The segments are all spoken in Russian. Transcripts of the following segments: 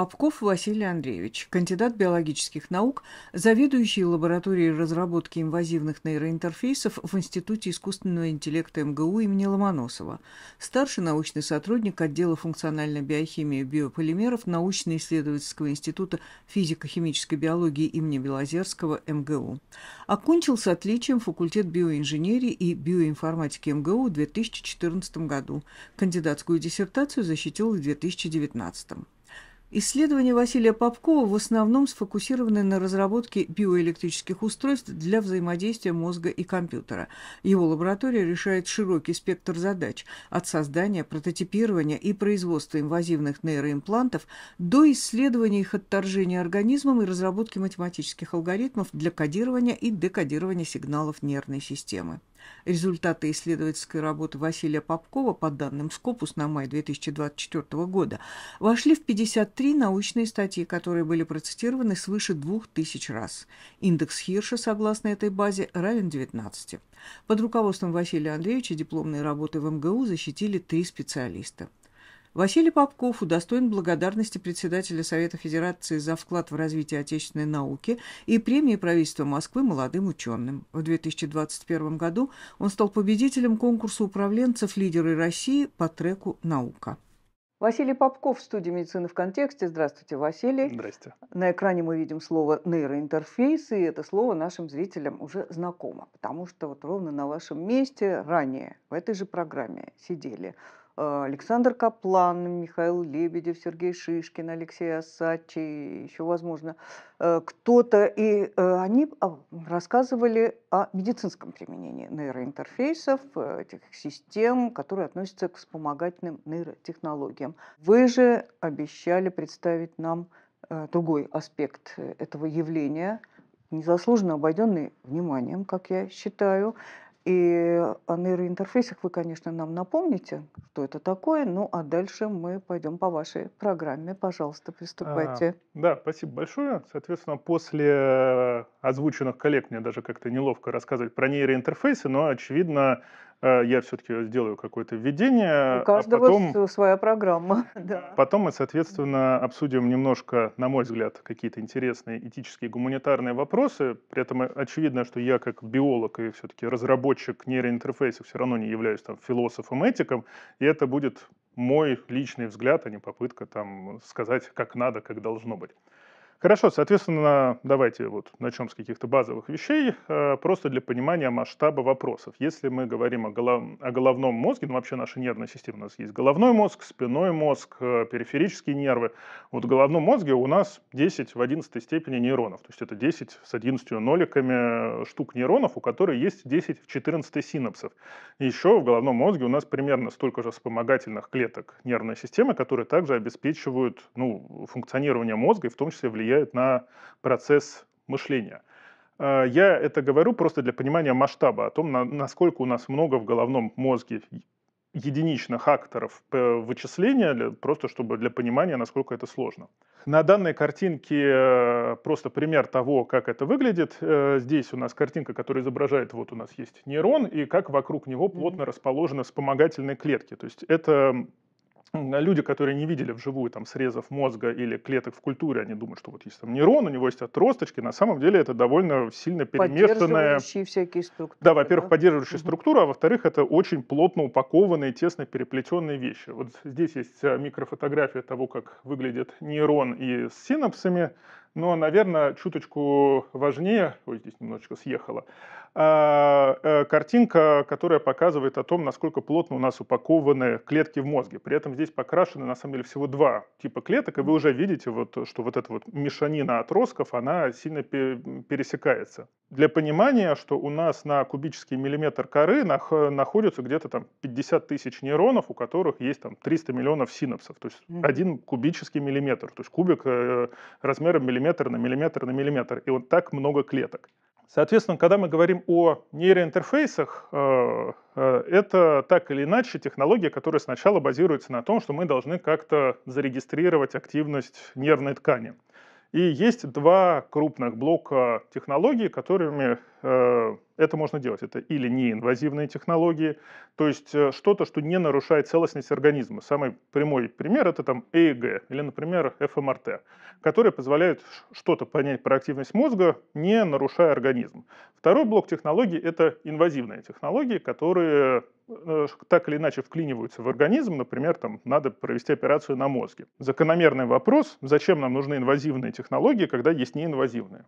Попков Василий Андреевич, кандидат биологических наук, заведующий лабораторией разработки инвазивных нейроинтерфейсов в Институте искусственного интеллекта МГУ имени Ломоносова, старший научный сотрудник отдела функциональной биохимии биополимеров научно-исследовательского института физико-химической биологии имени Белозерского МГУ. Окончил с отличием факультет биоинженерии и биоинформатики МГУ в 2014 году. Кандидатскую диссертацию защитил в 2019 году. Исследования Василия Попкова в основном сфокусированы на разработке биоэлектрических устройств для взаимодействия мозга и компьютера. Его лаборатория решает широкий спектр задач – от создания, прототипирования и производства инвазивных нейроимплантов до исследования их отторжения организмом и разработки математических алгоритмов для кодирования и декодирования сигналов нервной системы. Результаты исследовательской работы Василия Попкова по данным Скопус на май 2024 года вошли в 53 научные статьи, которые были процитированы свыше 2000 раз. Индекс Хирша, согласно этой базе, равен 19. Под руководством Василия Андреевича дипломные работы в МГУ защитили три специалиста. Василий Попков удостоен благодарности председателя Совета Федерации за вклад в развитие отечественной науки и премии правительства Москвы молодым ученым. В 2021 году он стал победителем конкурса управленцев «Лидеры России» по треку «Наука». Василий Попков в студии медицины в контексте». Здравствуйте, Василий. Здравствуйте. На экране мы видим слово «нейроинтерфейс», и это слово нашим зрителям уже знакомо, потому что вот ровно на вашем месте ранее в этой же программе сидели а, Александр Каплан, Михаил Лебедев, Сергей Шишкин, Алексей Асачи, еще, возможно, э, кто-то. И э, они а, рассказывали о медицинском применении нейроинтерфейсов, э, этих систем, которые относятся к вспомогательным нейротехнологиям. Вы же обещали представить нам другой аспект этого явления, незаслуженно обойденный вниманием, как я считаю. И о а, нейроинтерфейсах вы, конечно, нам напомните, что это такое. Ну, а дальше мы пойдем по вашей программе. Пожалуйста, а, приступайте. А, да, спасибо большое. Соответственно, после э, озвученных коллег мне даже как-то неловко рассказывать про нейроинтерфейсы, но, очевидно, Э, я все-таки сделаю какое-то введение. У а каждого а потом, своя программа. Да. Потом мы, соответственно, обсудим немножко, на мой взгляд, какие-то интересные этические гуманитарные вопросы. При этом очевидно, что я как биолог и все-таки разработчик нейроинтерфейса все равно не являюсь там философом-этиком, и это будет мой личный взгляд, а не попытка там сказать, как надо, как должно быть. Хорошо, соответственно, давайте вот начнем с каких-то базовых вещей, э, просто для понимания масштаба вопросов. Если мы говорим о, голов... о головном мозге, ну вообще наша нервная система, у нас есть головной мозг, спиной мозг, э, периферические нервы. Вот в головном мозге у нас 10 в 11 степени нейронов, то есть это 10 с 11 ноликами э, штук нейронов, у которых есть 10 в 14 синапсов. Еще в головном мозге у нас примерно столько же вспомогательных клеток нервной системы, которые также обеспечивают ну, функционирование мозга и в том числе влияние влияют на процесс мышления. Э, я это говорю просто для понимания масштаба, о том, насколько у нас много в головном мозге единичных акторов э, вычисления, просто чтобы для понимания, насколько это сложно. На данной картинке э, просто пример того, как это выглядит. Здесь у нас картинка, которая изображает, вот у нас есть нейрон, и как вокруг него плотно расположены вспомогательные клетки. То есть это люди, которые не видели вживую там срезов мозга или клеток в культуре, они думают, что вот есть там нейрон, у него есть отросточки, на самом деле это довольно сильно перемешанная... всякие структуры. Да, во-первых, да? поддерживающая угу. структура, а во-вторых, это очень плотно упакованные, тесно переплетенные вещи. Вот здесь есть а, микрофотография того, как выглядит нейрон и с синапсами, но, наверное, чуточку важнее, ой, здесь немножечко съехала, э, картинка, которая показывает о том, насколько плотно у нас упакованы клетки в мозге. При этом здесь покрашены, на самом деле, всего два типа клеток, и вы уже видите, вот, что вот эта вот мешанина отростков, она сильно пересекается. Для понимания, что у нас на кубический миллиметр коры находится где-то там 50 тысяч нейронов, у которых есть там 300 миллионов синапсов, то есть один кубический миллиметр, то есть кубик э, размером миллиметра миллиметр на миллиметр на миллиметр. И вот так много клеток. Соответственно, когда мы говорим о нейроинтерфейсах, э, э, это так или иначе технология, которая сначала базируется на том, что мы должны как-то зарегистрировать активность нервной ткани. И есть два крупных блока технологий, которыми Э, это можно делать. Это или неинвазивные технологии, то есть э, что-то, что не нарушает целостность организма. Самый прямой пример это там ЭЭГ e или, например, ФМРТ, которые позволяют что-то понять про активность мозга, не нарушая организм. Второй блок технологий это инвазивные технологии, которые э, так или иначе вклиниваются в организм, например, там надо провести операцию на мозге. Закономерный вопрос, зачем нам нужны инвазивные технологии, когда есть неинвазивные.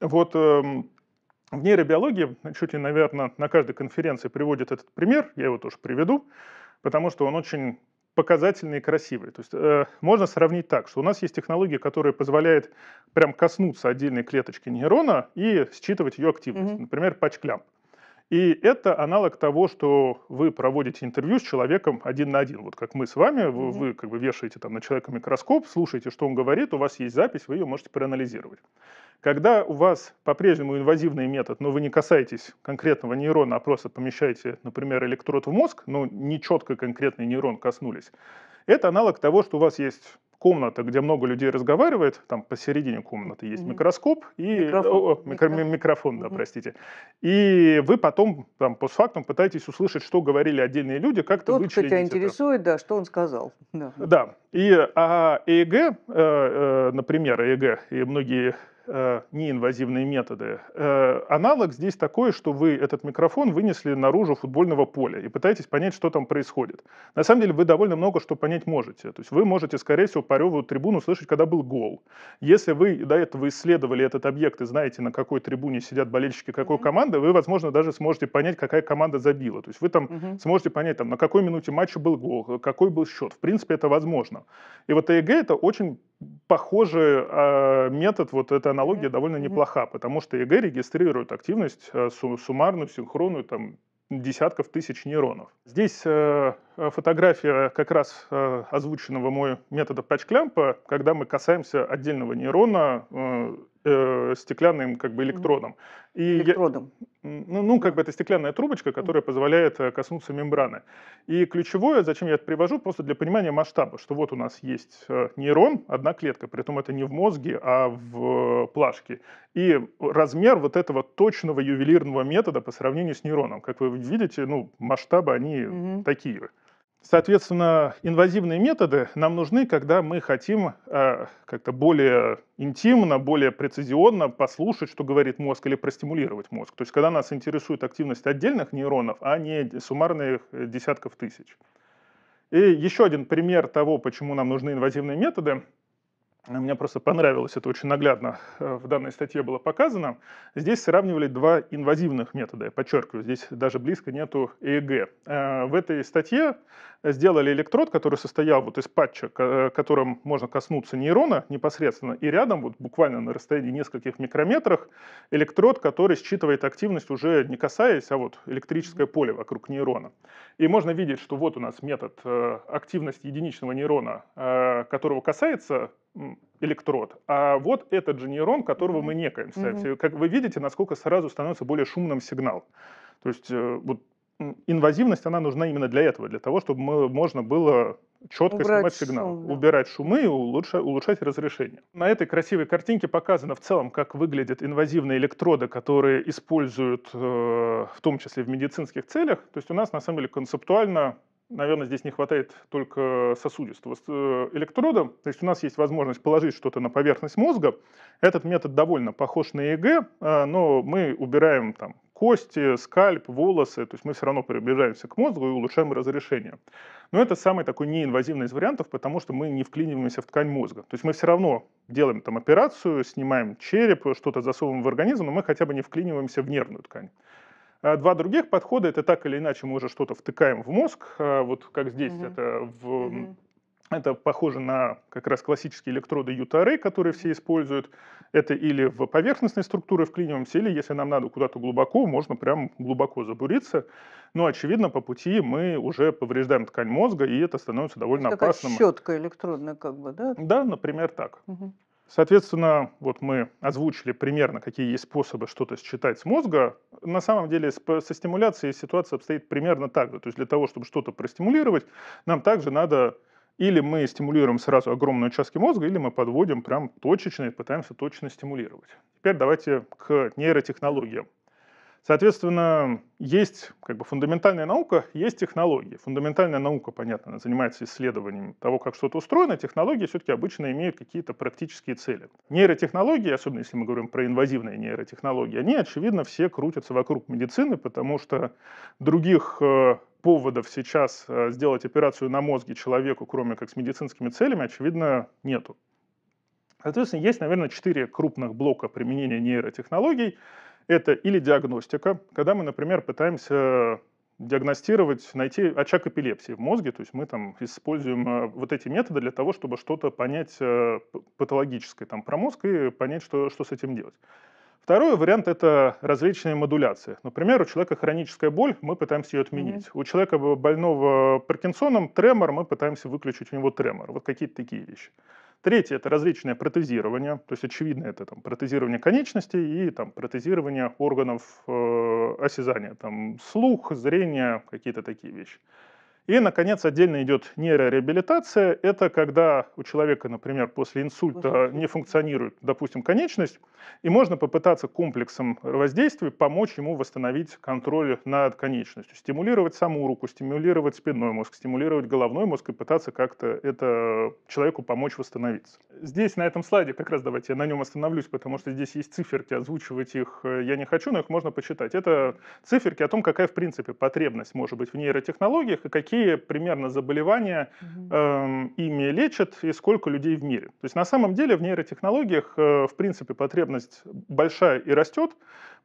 Вот эм, в нейробиологии, чуть ли, наверное, на каждой конференции приводят этот пример, я его тоже приведу, потому что он очень показательный и красивый. То есть э, можно сравнить так, что у нас есть технология, которая позволяет прям коснуться отдельной клеточки нейрона и считывать ее активность, mm-hmm. например, патч-клямп. И это аналог того, что вы проводите интервью с человеком один на один. Вот как мы с вами, вы, вы как бы вешаете там на человека микроскоп, слушаете, что он говорит, у вас есть запись, вы ее можете проанализировать. Когда у вас по-прежнему инвазивный метод, но вы не касаетесь конкретного нейрона, а просто помещаете, например, электрод в мозг, но не четко конкретный нейрон коснулись, это аналог того, что у вас есть комната, где много людей разговаривает, там посередине комнаты есть угу. микроскоп и микрофон, о, микро, микрофон. микрофон да, угу. простите. И вы потом там постфактум пытаетесь услышать, что говорили отдельные люди, как то вычленить. Кто тебя интересует, да, что он сказал. Да. да. И а ЭЭГ, э, э, например, ЭЭГ и многие Э, неинвазивные методы. Э, аналог здесь такой, что вы этот микрофон вынесли наружу футбольного поля и пытаетесь понять, что там происходит. На самом деле вы довольно много что понять можете. То есть вы можете, скорее всего, по реву трибуну слышать, когда был гол. Если вы до этого исследовали этот объект и знаете, на какой трибуне сидят болельщики какой команды, вы, возможно, даже сможете понять, какая команда забила. То есть вы там mm сможете понять, там, на какой минуте матча был гол, какой был счет. В принципе, это возможно. И вот ТЭГ это очень похожий э, метод, вот эта аналогия довольно неплоха, потому что ЕГЭ регистрирует активность э, суммарную, синхронную, там, десятков тысяч нейронов. Здесь э, Э, фотография как раз э, озвученного мной метода патч-клямпа, когда мы касаемся отдельного нейрона э, стеклянным как бы электродом. И электродом. Я, ну, ну, как бы это стеклянная трубочка, которая позволяет коснуться мембраны. И ключевое, зачем я это привожу, просто для понимания масштаба, что вот у нас есть нейрон, одна клетка, при этом это не в мозге, а в плашке. И размер вот этого точного ювелирного метода по сравнению с нейроном. Как вы видите, ну, масштабы они угу. такие. Соответственно, инвазивные методы нам нужны, когда мы хотим э, как-то более интимно, более прецизионно послушать, что говорит мозг, или простимулировать мозг. То есть, когда нас интересует активность отдельных нейронов, а не суммарных э, десятков тысяч. И еще один пример того, почему нам нужны инвазивные методы – мне просто понравилось, это очень наглядно э, в данной статье было показано, здесь сравнивали два инвазивных метода, я подчеркиваю, здесь даже близко нету ЭЭГ. Э, в этой статье сделали электрод, который состоял вот из патча, э, которым можно коснуться нейрона непосредственно, и рядом, вот буквально на расстоянии нескольких микрометрах, электрод, который считывает активность уже не касаясь, а вот электрическое поле вокруг нейрона. И можно видеть, что вот у нас метод активности единичного нейрона, которого касается электрод. А вот этот же нейрон, которого мы некаем. Кстати. mm Как вы видите, насколько сразу становится более шумным сигнал. То есть э, вот, инвазивность, она нужна именно для этого, для того, чтобы мы, можно было четко убрать снимать сигнал, шум, да. убирать шумы и улучшать, улучшать разрешение. На этой красивой картинке показано в целом, как выглядят инвазивные электроды, которые используют э, в том числе в медицинских целях. То есть у нас на самом деле концептуально наверное, здесь не хватает только сосудистого э, электрода. То есть у нас есть возможность положить что-то на поверхность мозга. Этот метод довольно похож на ЕГЭ, э, но мы убираем там кости, скальп, волосы, то есть мы все равно приближаемся к мозгу и улучшаем разрешение. Но это самый такой неинвазивный из вариантов, потому что мы не вклиниваемся в ткань мозга. То есть мы все равно делаем там операцию, снимаем череп, что-то засовываем в организм, но мы хотя бы не вклиниваемся в нервную ткань. А два других подхода это так или иначе мы уже что-то втыкаем в мозг, а вот как здесь угу. это в угу. Это похоже на как раз классические электроды UTRA, которые все используют. Это или в поверхностной структуре в вклиниваемся, или если нам надо куда-то глубоко, можно прям глубоко забуриться. Но, очевидно, по пути мы уже повреждаем ткань мозга, и это становится довольно это опасным. Как щетка электродная как бы, да? Да, например, так. Угу. Соответственно, вот мы озвучили примерно, какие есть способы что-то считать с мозга. На самом деле со стимуляцией ситуация обстоит примерно так же. То есть для того, чтобы что-то простимулировать, нам также надо или мы стимулируем сразу огромные участки мозга, или мы подводим прям точечно и пытаемся точно стимулировать. Теперь давайте к нейротехнологиям. Соответственно, есть как бы фундаментальная наука, есть технологии. Фундаментальная наука, понятно, занимается исследованием того, как что-то устроено, технологии все-таки обычно имеют какие-то практические цели. Нейротехнологии, особенно если мы говорим про инвазивные нейротехнологии, они, очевидно, все крутятся вокруг медицины, потому что других э, поводов сейчас э, сделать операцию на мозге человеку, кроме как с медицинскими целями, очевидно, нету. Соответственно, есть, наверное, четыре крупных блока применения нейротехнологий – это или диагностика, когда мы, например, пытаемся диагностировать, найти очаг эпилепсии в мозге, то есть мы там используем э, вот эти методы для того, чтобы что-то понять э, патологическое там, про мозг и понять, что, что с этим делать. Второй вариант – это различные модуляции. Например, у человека хроническая боль, мы пытаемся ее отменить. Mm-hmm. У человека больного Паркинсоном тремор, мы пытаемся выключить у него тремор. Вот какие-то такие вещи. Третье – это различные протезирования, то есть очевидно это там, протезирование конечностей и там, протезирование органов э, осязания, там, слух, зрение, какие-то такие вещи. И, наконец, отдельно идет нейрореабилитация. Это когда у человека, например, после инсульта не функционирует, допустим, конечность, и можно попытаться комплексом воздействий помочь ему восстановить контроль над конечностью. Стимулировать саму руку, стимулировать спинной мозг, стимулировать головной мозг и пытаться как-то это человеку помочь восстановиться. Здесь, на этом слайде, как раз давайте я на нем остановлюсь, потому что здесь есть циферки, озвучивать их э, я не хочу, но их можно почитать. Это циферки о том, какая, в принципе, потребность может быть в нейротехнологиях и какие какие примерно заболевания э, ими лечат и сколько людей в мире. То есть на самом деле в нейротехнологиях, э, в принципе, потребность большая и растет,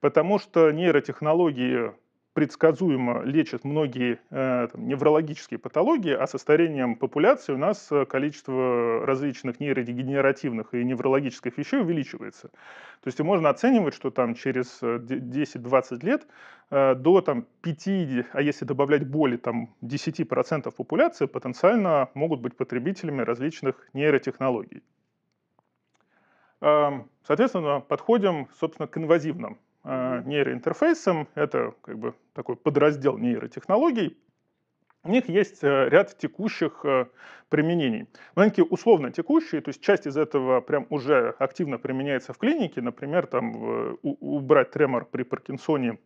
потому что нейротехнологии предсказуемо лечат многие э, там, неврологические патологии, а со старением популяции у нас э, количество различных нейродегенеративных и неврологических вещей увеличивается. То есть можно оценивать, что там через 10-20 э, лет э, до там, 5, а если добавлять более там, 10% популяции потенциально могут быть потребителями различных нейротехнологий. Эм, соответственно, подходим, собственно, к инвазивным а, нейроинтерфейсом, это как бы такой подраздел нейротехнологий, у них есть э, ряд текущих э, применений. маленькие условно текущие, то есть часть из этого прям уже активно применяется в клинике, например, там э, убрать тремор при Паркинсоне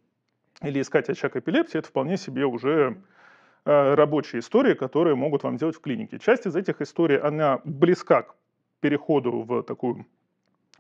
или искать очаг эпилепсии, это вполне себе уже рабочие истории, которые могут вам делать в клинике. Часть из этих историй, она близка к переходу в такую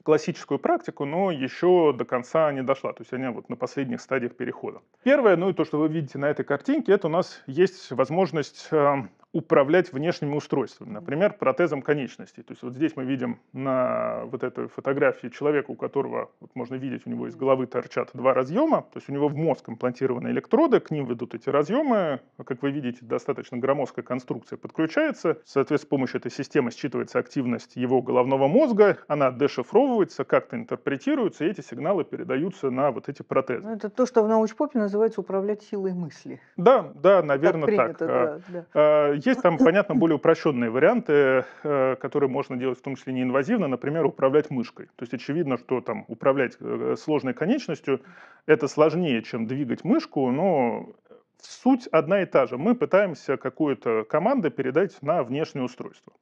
классическую практику, но еще до конца не дошла. То есть они вот на последних стадиях перехода. Первое, ну и то, что вы видите на этой картинке, это у нас есть возможность эм, управлять внешними устройствами, например, протезом конечностей. То есть вот здесь мы видим на вот этой фотографии человека, у которого, вот можно видеть, у него из головы торчат два разъема, то есть у него в мозг имплантированы электроды, к ним ведут эти разъемы, а как вы видите, достаточно громоздкая конструкция подключается, соответственно, с помощью этой системы считывается активность его головного мозга, она дешифровывается, как-то интерпретируется, и эти сигналы передаются на вот эти протезы. Но ну, это то, что в научпопе называется управлять силой мысли. Да, да, наверное, так. Принято, так. Да, да а, есть там, понятно, более упрощенные варианты, э, которые можно делать в том числе неинвазивно, например, управлять мышкой. То есть очевидно, что там управлять э, сложной конечностью это сложнее, чем двигать мышку, но суть одна и та же. Мы пытаемся какую-то команду передать на внешнее устройство.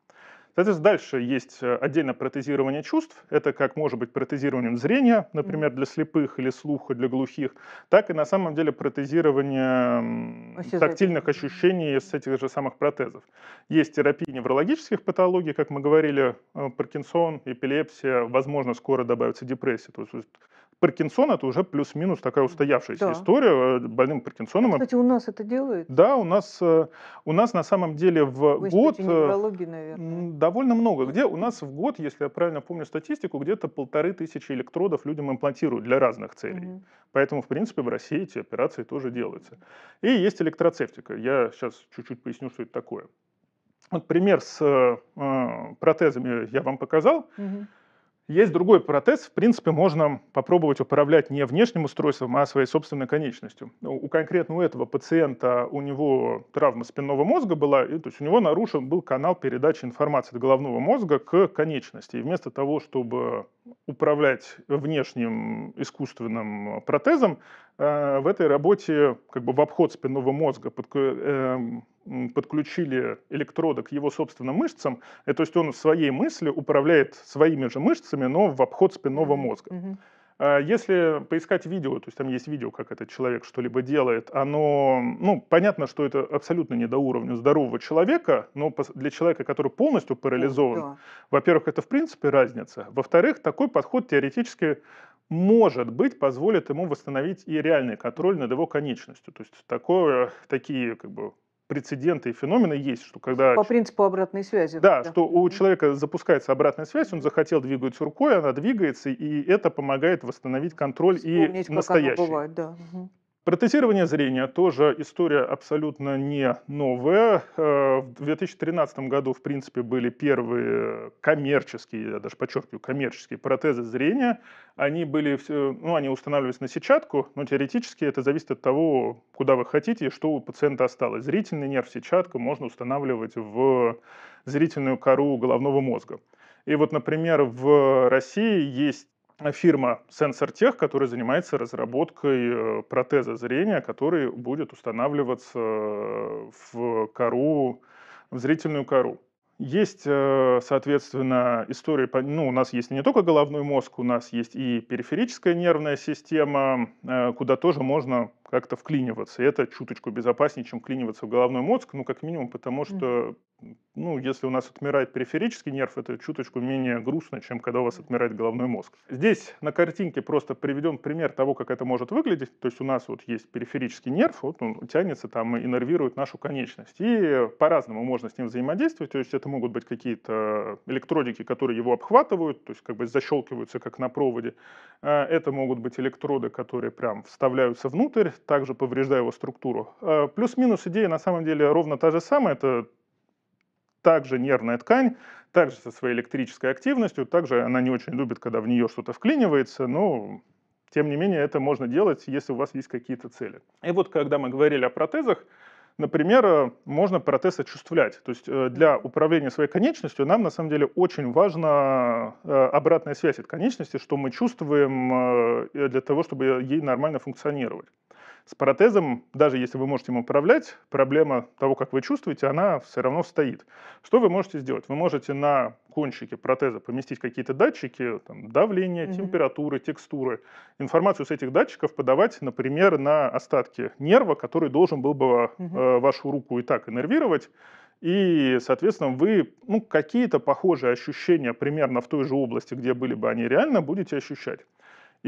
Соответственно, дальше есть э, отдельно протезирование чувств. Это как может быть протезированием зрения, например, для слепых или слуха для глухих, так и на самом деле протезирование тактильных ощущений с этих же самых протезов. Есть терапия неврологических патологий, как мы говорили, э, Паркинсон, эпилепсия, возможно, скоро добавится депрессия. То есть Паркинсон это уже плюс-минус такая устоявшаяся да. история. Э, больным Паркинсоном. Кстати, у нас это делают? Да, у нас, э, у нас на самом деле в Вы год э, наверное. довольно много. Где у нас в год, если я правильно помню статистику, где-то полторы тысячи электродов людям имплантируют для разных целей. Угу. Поэтому, в принципе, в России эти операции тоже делаются. И есть электроцептика. Я сейчас чуть-чуть поясню, что это такое. Вот пример с э, протезами я вам показал. Угу. Есть другой протез, в принципе, можно попробовать управлять не внешним устройством, а своей собственной конечностью. Ну, у конкретно у этого пациента у него травма спинного мозга была, и, то есть у него нарушен был канал передачи информации от головного мозга к конечности. И вместо того, чтобы управлять внешним искусственным протезом, Э, в этой работе как бы в обход спинного мозга эм, подключили электроды к его собственным мышцам, э, то есть он в своей мысли управляет своими же мышцами, но в обход спинного мозга. Э, если поискать видео, то есть там есть видео, как этот человек что-либо делает, оно, ну, понятно, что это абсолютно не до уровня здорового человека, но для человека, который полностью парализован, да. во-первых, это в принципе разница, во-вторых, такой подход теоретически может быть, позволит ему восстановить и реальный контроль над его конечностью. То есть такое, такие как бы прецеденты и феномены есть, что когда... По принципу обратной связи. Да, да, что у человека запускается обратная связь, он захотел двигать рукой, она двигается, и это помогает восстановить контроль Вспомнить, и настоящий. Как оно бывает, да. Протезирование зрения тоже история абсолютно не новая. Э, в 2013 году, в принципе, были первые коммерческие, я даже подчеркиваю, коммерческие протезы зрения. Они были, ну, они устанавливались на сетчатку, но теоретически это зависит от того, куда вы хотите и что у пациента осталось. Зрительный нерв, сетчатку можно устанавливать в зрительную кору головного мозга. И вот, например, в России есть Э, фирма SensorTech, которая занимается разработкой э, протеза зрения, который будет устанавливаться э, в кору, в зрительную кору. Есть, соответственно, история, ну, у нас есть не только головной мозг, у нас есть и периферическая нервная система, куда тоже можно как-то вклиниваться. И это чуточку безопаснее, чем вклиниваться в головной мозг, ну, как минимум, потому что, ну, если у нас отмирает периферический нерв, это чуточку менее грустно, чем когда у вас отмирает головной мозг. Здесь на картинке просто приведен пример того, как это может выглядеть. То есть у нас вот есть периферический нерв, вот он тянется там и нервирует нашу конечность. И по-разному можно с ним взаимодействовать, то есть это могут быть какие-то электродики, которые его обхватывают, то есть как бы защелкиваются как на проводе. А, это могут быть электроды, которые прям вставляются внутрь, также повреждая его структуру. Э, плюс-минус идея на самом деле ровно та же самая. Это также нервная ткань, также со своей электрической активностью, также она не очень любит, когда в нее что-то вклинивается, но тем не менее это можно делать, если у вас есть какие-то цели. И вот когда мы говорили о протезах, например, э, можно протез очувствлять. То есть э, для управления своей конечностью нам на самом деле очень важна обратная связь от конечности, что мы чувствуем для того, чтобы ей нормально функционировать. С протезом, даже если вы можете им управлять, проблема того, как вы чувствуете, она все равно стоит. Что вы можете сделать? Вы можете на кончике протеза поместить какие-то датчики, там, давление, mm-hmm. температуры, текстуры. Информацию с этих датчиков подавать, например, на остатки нерва, который должен был бы mm-hmm. э, вашу руку и так иннервировать. И, соответственно, вы ну, какие-то похожие ощущения примерно в той же области, где были бы они реально, будете ощущать.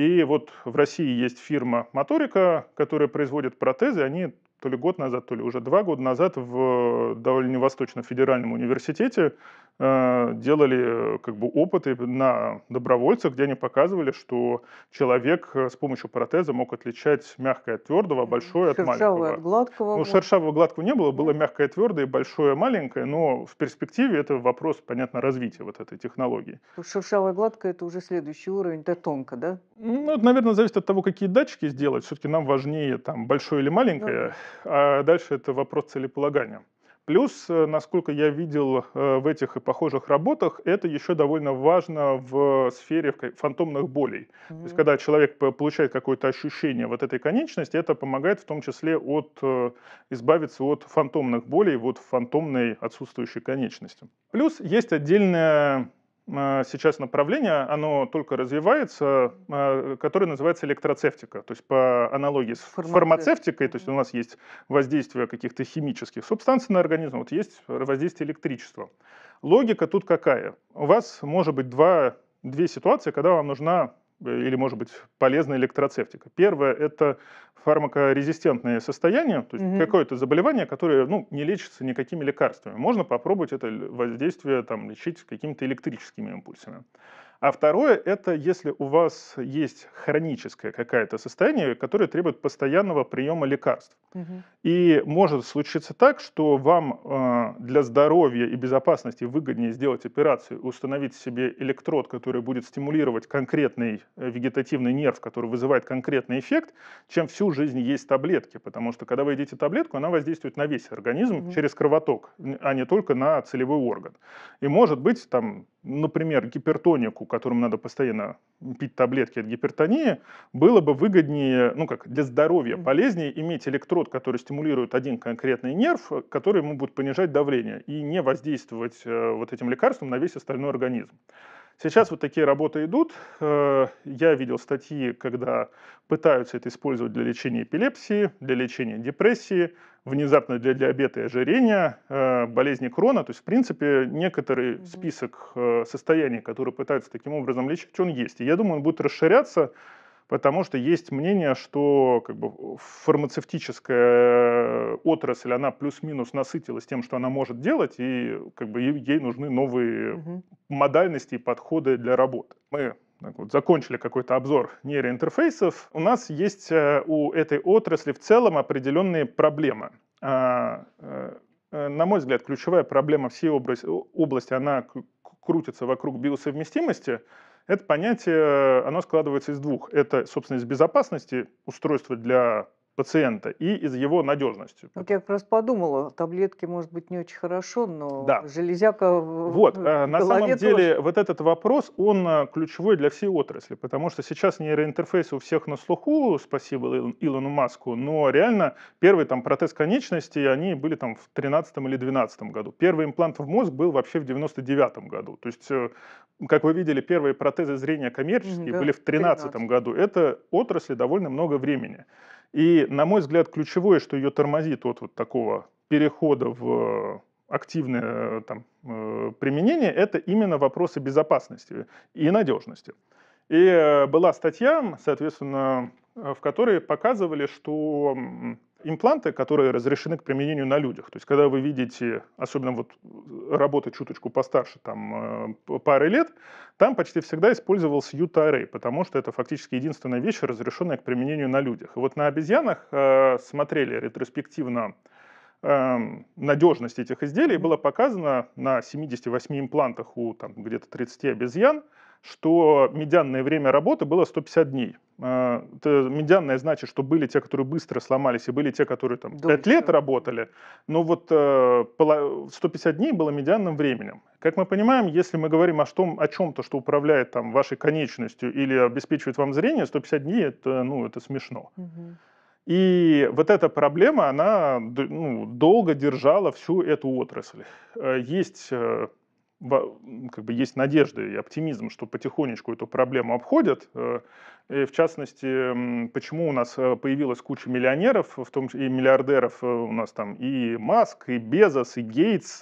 И вот в России есть фирма Моторика, которая производит протезы, они то ли год назад, то ли уже два года назад в э, довольно невосточном федеральном университете э, делали э, как бы опыты на добровольцах, где они показывали, что человек с помощью протеза мог отличать мягкое от твердого, а большое шершавое, от маленького. От гладкого. Ну, шершавого гладкого не было, было мягкое твердое, большое маленькое, но в перспективе это вопрос, понятно, развития вот этой технологии. Шершавое гладкое это уже следующий уровень, это тонко, да? Ну, это, наверное, зависит от того, какие датчики сделать. Все-таки нам важнее там большое или маленькое. Ну, а дальше это вопрос целеполагания. Плюс, э, насколько я видел э, в этих и похожих работах, это еще довольно важно в э, сфере фантомных болей. Mm-hmm. То есть, когда человек получает какое-то ощущение вот этой конечности, это помогает в том числе от, избавиться от фантомных болей, вот фантомной отсутствующей конечности. Плюс есть отдельная а, сейчас направление, оно только развивается, а, которое называется электроцептика, то есть по аналогии с фармацевтикой, фармацевтикой то есть у нас есть воздействие каких-то химических субстанций на организм, вот есть воздействие электричества. Логика тут какая? У вас может быть два, две ситуации, когда вам нужна или, может быть, полезная электроцептика. Первое – это фармакорезистентное состояние, то есть угу. какое-то заболевание, которое ну, не лечится никакими лекарствами. Можно попробовать это воздействие там, лечить какими-то электрическими импульсами. А второе – это если у вас есть хроническое какое-то состояние, которое требует постоянного приема лекарств. Угу. И может случиться так, что вам э, для здоровья и безопасности выгоднее сделать операцию, установить себе электрод, который будет стимулировать конкретный э, вегетативный нерв, который вызывает конкретный эффект, чем всю жизнь есть таблетки. Потому что когда вы едите таблетку, она воздействует на весь организм угу. через кровоток, а не только на целевой орган. И может быть, там, например, гипертонику, которым надо постоянно пить таблетки от гипертонии, было бы выгоднее, ну как, для здоровья полезнее иметь электрод, который стимулирует один конкретный нерв, который ему будет понижать давление, и не воздействовать э, вот этим лекарством на весь остальной организм. Сейчас вот такие работы идут. Э, я видел статьи, когда пытаются это использовать для лечения эпилепсии, для лечения депрессии, внезапно для диабета и ожирения, э, болезни Крона. То есть, в принципе, некоторый список э, состояний, которые пытаются таким образом лечить, он есть. И я думаю, он будет расширяться потому что есть мнение, что как бы, фармацевтическая отрасль, она плюс-минус насытилась тем, что она может делать, и как бы, ей нужны новые угу. модальности и подходы для работы. Мы так вот, закончили какой-то обзор нейроинтерфейсов. У нас есть э, у этой отрасли в целом определенные проблемы а, э, э, на мой взгляд, ключевая проблема всей области, она крутится вокруг биосовместимости, это понятие, э, оно складывается из двух. Это собственно, из безопасности, устройство для пациента и из его надежностью. Вот я как раз подумала, таблетки может быть не очень хорошо, но да. железяка Вот, э, в на самом тоже. деле вот этот вопрос, он э, ключевой для всей отрасли, потому что сейчас нейроинтерфейсы у всех на слуху, спасибо Илону Маску, но реально первый там протез конечности, они были там в 13 или 12 году. Первый имплант в мозг был вообще в 99 году. То есть, э, как вы видели, первые протезы зрения коммерческие да, были в 13 году. Это отрасли довольно много времени. И, на мой взгляд, ключевое, что ее тормозит от вот такого перехода в э, активное э, там, э, применение, это именно вопросы безопасности и надежности. И была статья, соответственно, в которой показывали, что импланты, которые разрешены к применению на людях. То есть, когда вы видите, особенно вот э, работа чуточку постарше, там э, пары лет, там почти всегда использовался UTA-Array, потому что это фактически единственная вещь, разрешенная к применению на людях. И вот на обезьянах э, смотрели ретроспективно эм, надежность этих изделий было показано на 78 имплантах у там, где-то 30 обезьян, что медианное время работы было 150 дней. А, это медианное значит, что были те, которые быстро сломались, и были те, которые там Дольше. 5 лет работали, но вот 150 э, дней было медианным временем. Как мы понимаем, если мы говорим о, том, о чем-то, что управляет там, вашей конечностью или обеспечивает вам зрение, 150 дней это, ну, это смешно. Угу. И вот эта проблема, она ну, долго держала всю эту отрасль. Э, есть э, как бы есть надежда и оптимизм, что потихонечку эту проблему обходят. Э, и в частности, почему у нас э, появилась куча миллионеров, в том числе и миллиардеров, э, у нас там и Маск, и Безос, и Гейтс,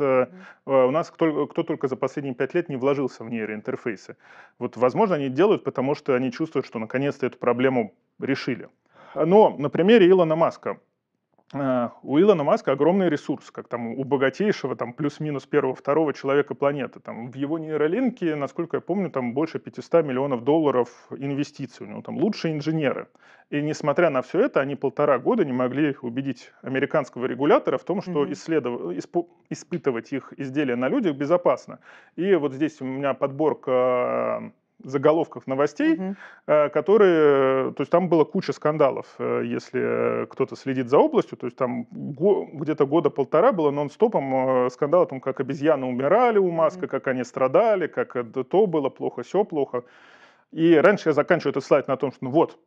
у нас кто, кто только за последние пять лет не вложился в нейроинтерфейсы. Вот, возможно, они делают, потому что они чувствуют, что наконец-то эту проблему решили. Но на примере Илона Маска – а, у Илона Маска огромный ресурс, как там у богатейшего там плюс-минус первого-второго человека планеты. Там в его нейролинке, насколько я помню, там больше 500 миллионов долларов инвестиций. У него там лучшие инженеры. И несмотря на все это, они полтора года не могли убедить американского регулятора в том, что mm-hmm. исследов... исп... испытывать их изделия на людях безопасно. И вот здесь у меня подборка заголовков новостей, угу. которые, э, то есть там была куча скандалов, э, если кто-то следит за областью, то есть там го, где-то года полтора было нон-стопом скандал о том, как обезьяны умирали у Маска, угу. как они страдали, как то было плохо, все плохо. И раньше я заканчиваю этот слайд на том, что ну вот,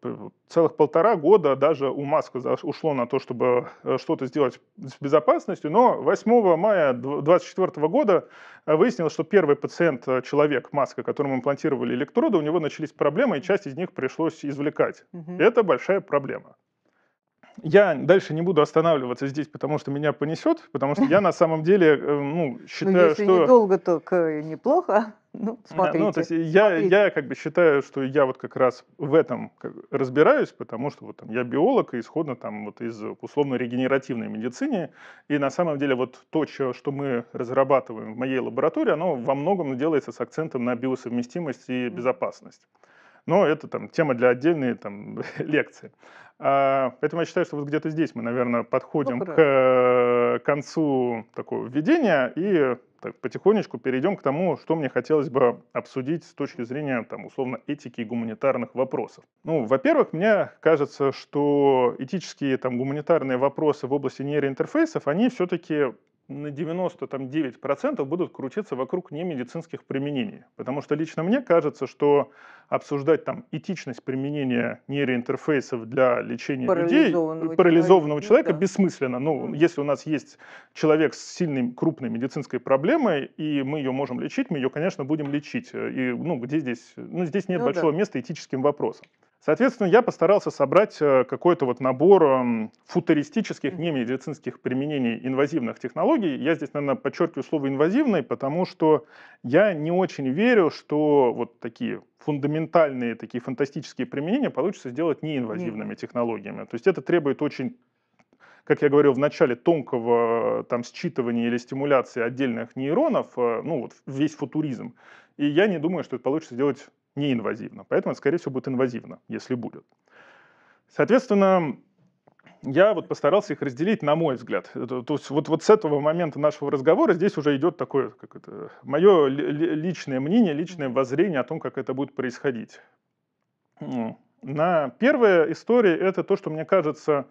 целых полтора года даже у Маска ушло на то, чтобы э, что-то сделать с безопасностью, но 8 мая 2024 года выяснилось, что первый пациент, э, человек Маска, которому имплантировали электроды, у него начались проблемы, и часть из них пришлось извлекать. Угу. Это большая проблема я дальше не буду останавливаться здесь, потому что меня понесет, потому что я на самом деле э, ну, ну, считаю, что ну, если Если недолго, то э, неплохо. Ну, смотрите. Ну, то есть я, смотрите. я как бы считаю, что я вот как раз в этом разбираюсь, потому что вот там я биолог и исходно там вот из условно-регенеративной медицины. И на самом деле вот то, что мы разрабатываем в моей лаборатории, оно во многом делается с акцентом на биосовместимость и безопасность. Но это там тема для отдельной там, лекции. А, поэтому я считаю, что вот где-то здесь мы, наверное, подходим Доброе. Ну, к э, концу такого введения и так, потихонечку перейдем к тому, что мне хотелось бы обсудить с точки зрения, там, условно, этики и гуманитарных вопросов. Ну, во-первых, мне кажется, что этические, там, гуманитарные вопросы в области нейроинтерфейсов, они все-таки на 99% будут крутиться вокруг немедицинских применений. Потому что лично мне кажется, что обсуждать там этичность применения нейроинтерфейсов для лечения парализованного людей, парализованного человека, ну человека да. бессмысленно. Ну, mm. если у нас есть человек с сильной, крупной медицинской проблемой, и мы ее можем лечить, мы ее, конечно, будем лечить. Э, и, ну, где здесь? Ну, здесь нет ну, большого да. места этическим вопросам. Соответственно, я постарался собрать э, какой-то вот набор эм, футуристических немедицинских применений инвазивных технологий. Я здесь, наверное, подчеркиваю слово «инвазивный», потому что я не очень верю, что вот такие фундаментальные, такие фантастические применения получится сделать неинвазивными mm. технологиями. То есть это требует очень как я говорил в начале, тонкого э, там, считывания или стимуляции отдельных нейронов, э, ну вот весь футуризм. И я не думаю, что это получится сделать неинвазивно. Поэтому, скорее всего, будет инвазивно, если будет. Соответственно, я вот постарался их разделить, на мой взгляд. То есть вот, вот с этого момента нашего разговора здесь уже идет такое, как это, мое личное мнение, личное воззрение о том, как это будет происходить. На первая история – это то, что, мне кажется,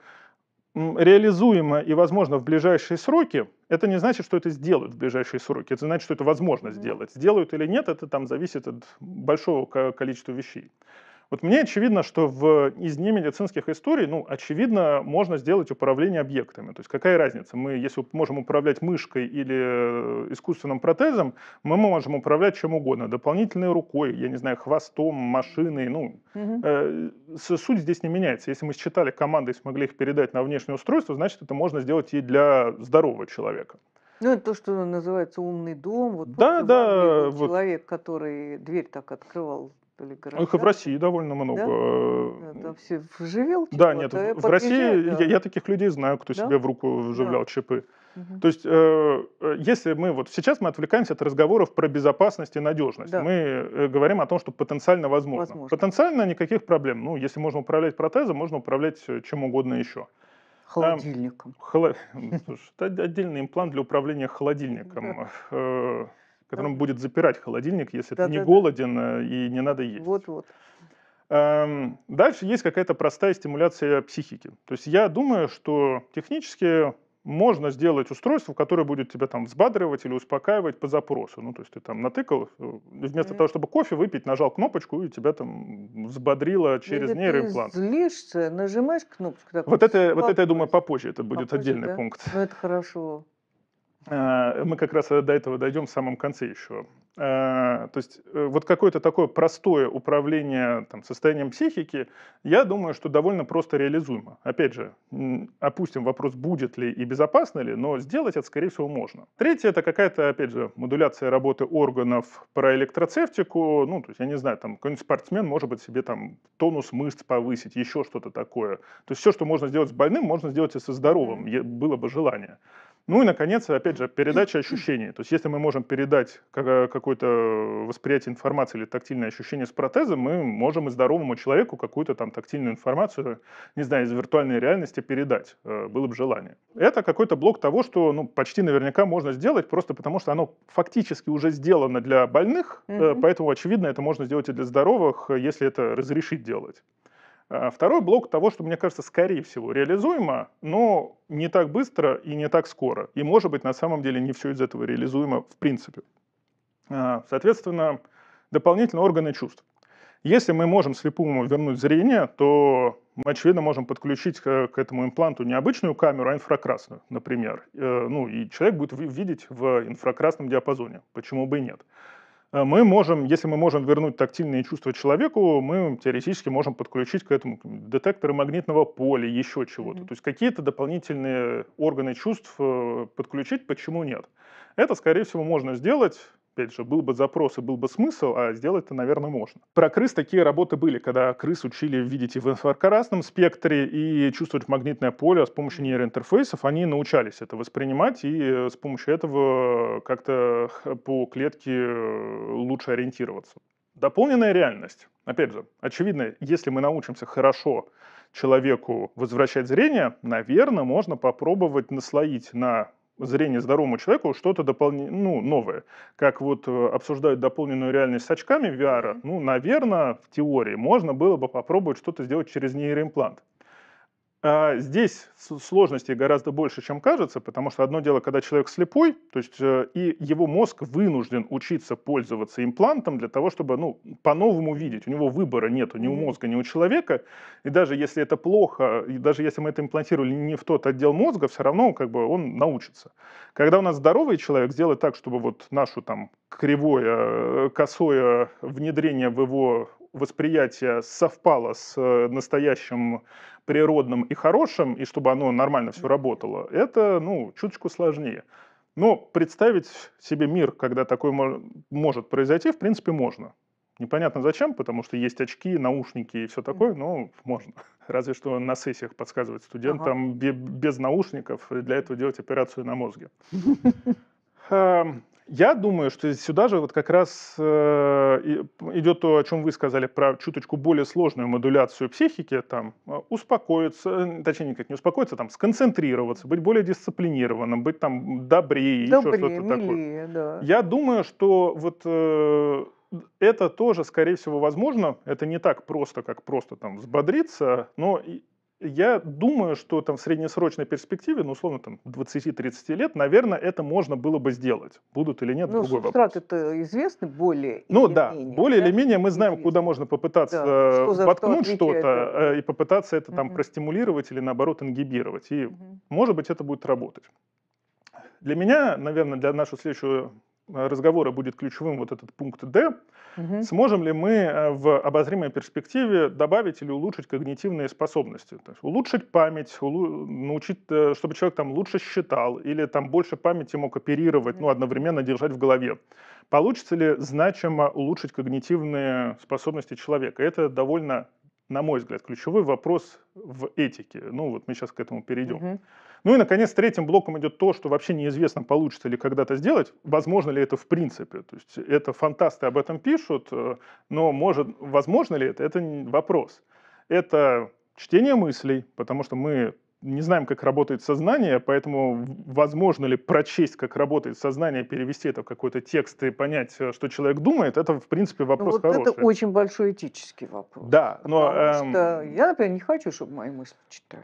реализуемо и возможно в ближайшие сроки, это не значит, что это сделают в ближайшие сроки, это значит, что это возможно сделать. Сделают или нет, это там зависит от большого количества вещей. Вот мне очевидно, что в, из немедицинских историй, ну, очевидно, можно сделать управление объектами. То есть какая разница? Мы, если можем управлять мышкой или э, искусственным протезом, мы можем управлять чем угодно. Дополнительной рукой, я не знаю, хвостом, машиной. Ну, угу. э, суть здесь не меняется. Если мы считали команды и смогли их передать на внешнее устройство, значит, это можно сделать и для здорового человека. Ну, это то, что называется умный дом. Вот да, да. Вот. Человек, который дверь так открывал ли, города. Ну, их и в России довольно много. Да? Э, э, все в Да, нет, а в России я, таких людей знаю, кто себе в руку вживлял чипы. То есть, э, если мы вот сейчас мы отвлекаемся от разговоров про безопасность и надежность, мы говорим о том, что потенциально возможно. Потенциально никаких проблем. Ну, если можно управлять протезом, можно управлять чем угодно еще. Холодильником. Эм, это отдельный имплант для управления холодильником которым да. будет запирать холодильник, если да, ты не да, голоден э, и не надо есть. Вот-вот. Эм, дальше есть какая-то простая стимуляция психики. То есть я думаю, что технически можно сделать устройство, которое будет тебя там взбадривать или успокаивать по запросу. Ну, то есть ты там натыкал, э, вместо mm-hmm. того, чтобы кофе выпить, нажал кнопочку, и тебя там взбодрило через или нейроимплант. Ты злишься, нажимаешь кнопочку. вот, это, вот это, я думаю, попозже это будет попозже, отдельный да? пункт. Ну, это хорошо. А, мы как раз э, до этого дойдем в самом конце еще. А, то есть э, вот какое-то такое простое управление там, состоянием психики, я думаю, что довольно просто реализуемо. Опять же, опустим вопрос, будет ли и безопасно ли, но сделать это, скорее всего, можно. Третье, это какая-то, опять же, модуляция работы органов про электроцептику. Ну, то есть, я не знаю, там какой-нибудь спортсмен может быть себе там тонус мышц повысить, еще что-то такое. То есть все, что можно сделать с больным, можно сделать и со здоровым, было бы желание. Ну и, наконец, опять же, передача ощущений. То есть если мы можем передать э, какое-то э, восприятие информации или тактильное ощущение с протезом, мы можем и здоровому человеку какую-то там тактильную информацию, не знаю, из виртуальной реальности передать, э, было бы желание. Это какой-то блок того, что ну, почти наверняка можно сделать, просто потому что оно фактически уже сделано для больных, mm-hmm. поэтому, очевидно, это можно сделать и для здоровых, если это разрешить делать. А второй блок того, что, мне кажется, скорее всего реализуемо, но не так быстро и не так скоро. И, может быть, на самом деле не все из этого реализуемо в принципе. А, соответственно, дополнительно органы чувств. Если мы можем слепому вернуть зрение, то мы, очевидно, можем подключить к этому импланту не обычную камеру, а инфракрасную, например. Э, ну, и человек будет видеть в инфракрасном диапазоне. Почему бы и нет? Э, мы можем, если мы можем вернуть тактильные чувства человеку, мы теоретически можем подключить к этому детекторы магнитного поля, еще чего-то. Mm-hmm. То есть какие-то дополнительные органы чувств э, подключить, почему нет? Это, скорее всего, можно сделать Опять же, был бы запрос и был бы смысл, а сделать это, наверное, можно. Про крыс такие работы были, когда крыс учили видеть и в инфракрасном спектре, и чувствовать магнитное поле а с помощью нейроинтерфейсов. Они научались это воспринимать, и э, с помощью этого как-то по клетке э, лучше ориентироваться. Дополненная реальность. Опять же, очевидно, если мы научимся хорошо человеку возвращать зрение, наверное, можно попробовать наслоить на зрения здоровому человеку что-то дополне ну, новое. Как вот э, обсуждают дополненную реальность с очками VR, ну, наверное, в теории можно было бы попробовать что-то сделать через нейроимплант. А, здесь сложностей гораздо больше, чем кажется, потому что одно дело, когда человек слепой, то есть э, и его мозг вынужден учиться пользоваться имплантом для того, чтобы ну, по-новому видеть. У него выбора нет, ни у мозга, ни у человека. И даже если это плохо, и даже если мы это имплантировали не в тот отдел мозга, все равно как бы он научится. Когда у нас здоровый человек сделает так, чтобы вот нашу там кривое, э, косое внедрение в его восприятие совпало с э, настоящим природным и хорошим, и чтобы оно нормально все работало, это, ну, чуточку сложнее. Но представить себе мир, когда такое может произойти, в принципе, можно. Непонятно зачем, потому что есть очки, наушники и все такое, но можно. Разве что на сессиях подсказывать студентам ага. без наушников для этого делать операцию на мозге. Эм, я думаю, что сюда же вот как раз э, идет то, о чем вы сказали, про чуточку более сложную модуляцию психики, там, э, успокоиться, точнее, никак не успокоиться, там, сконцентрироваться, быть более дисциплинированным, быть там добрее, добрее еще что-то такое. Да. Я думаю, что вот э, это тоже, скорее всего, возможно. Это не так просто, как просто там взбодриться, но я думаю, что там в среднесрочной перспективе, ну, условно, там 20-30 лет, наверное, это можно было бы сделать. Будут или нет, ну, другой вопрос. Ну, это известны более ну, или да, менее. Более да? или менее мы знаем, Известно. куда можно попытаться да. Э, что воткнуть что-то э, и попытаться это там угу. простимулировать или, наоборот, ингибировать. И, угу. может быть, это будет работать. Для меня, наверное, для нашу следующую Э, разговора будет ключевым вот этот пункт D, угу. сможем ли мы э, в обозримой перспективе добавить или улучшить когнитивные способности? То есть улучшить память, улу... научить, э, чтобы человек там лучше считал или там больше памяти мог оперировать, ну, одновременно держать в голове. Получится ли значимо улучшить когнитивные способности человека? Это довольно на мой взгляд, ключевой вопрос в этике. Ну, вот мы сейчас к этому перейдем. Угу. Ну и, наконец, третьим блоком идет то, что вообще неизвестно, получится ли когда-то сделать, возможно ли это в принципе. То есть это фантасты об этом пишут, э, но может, возможно ли это, это вопрос. Это чтение мыслей, потому что мы не знаем, как работает сознание, поэтому возможно ли прочесть, как работает сознание, перевести это в какой-то текст и понять, э, что человек думает, это, в принципе, ну, вопрос вот хороший. Это очень большой этический вопрос. Да, но... эм... что я, например, не хочу, чтобы мои мысли читали.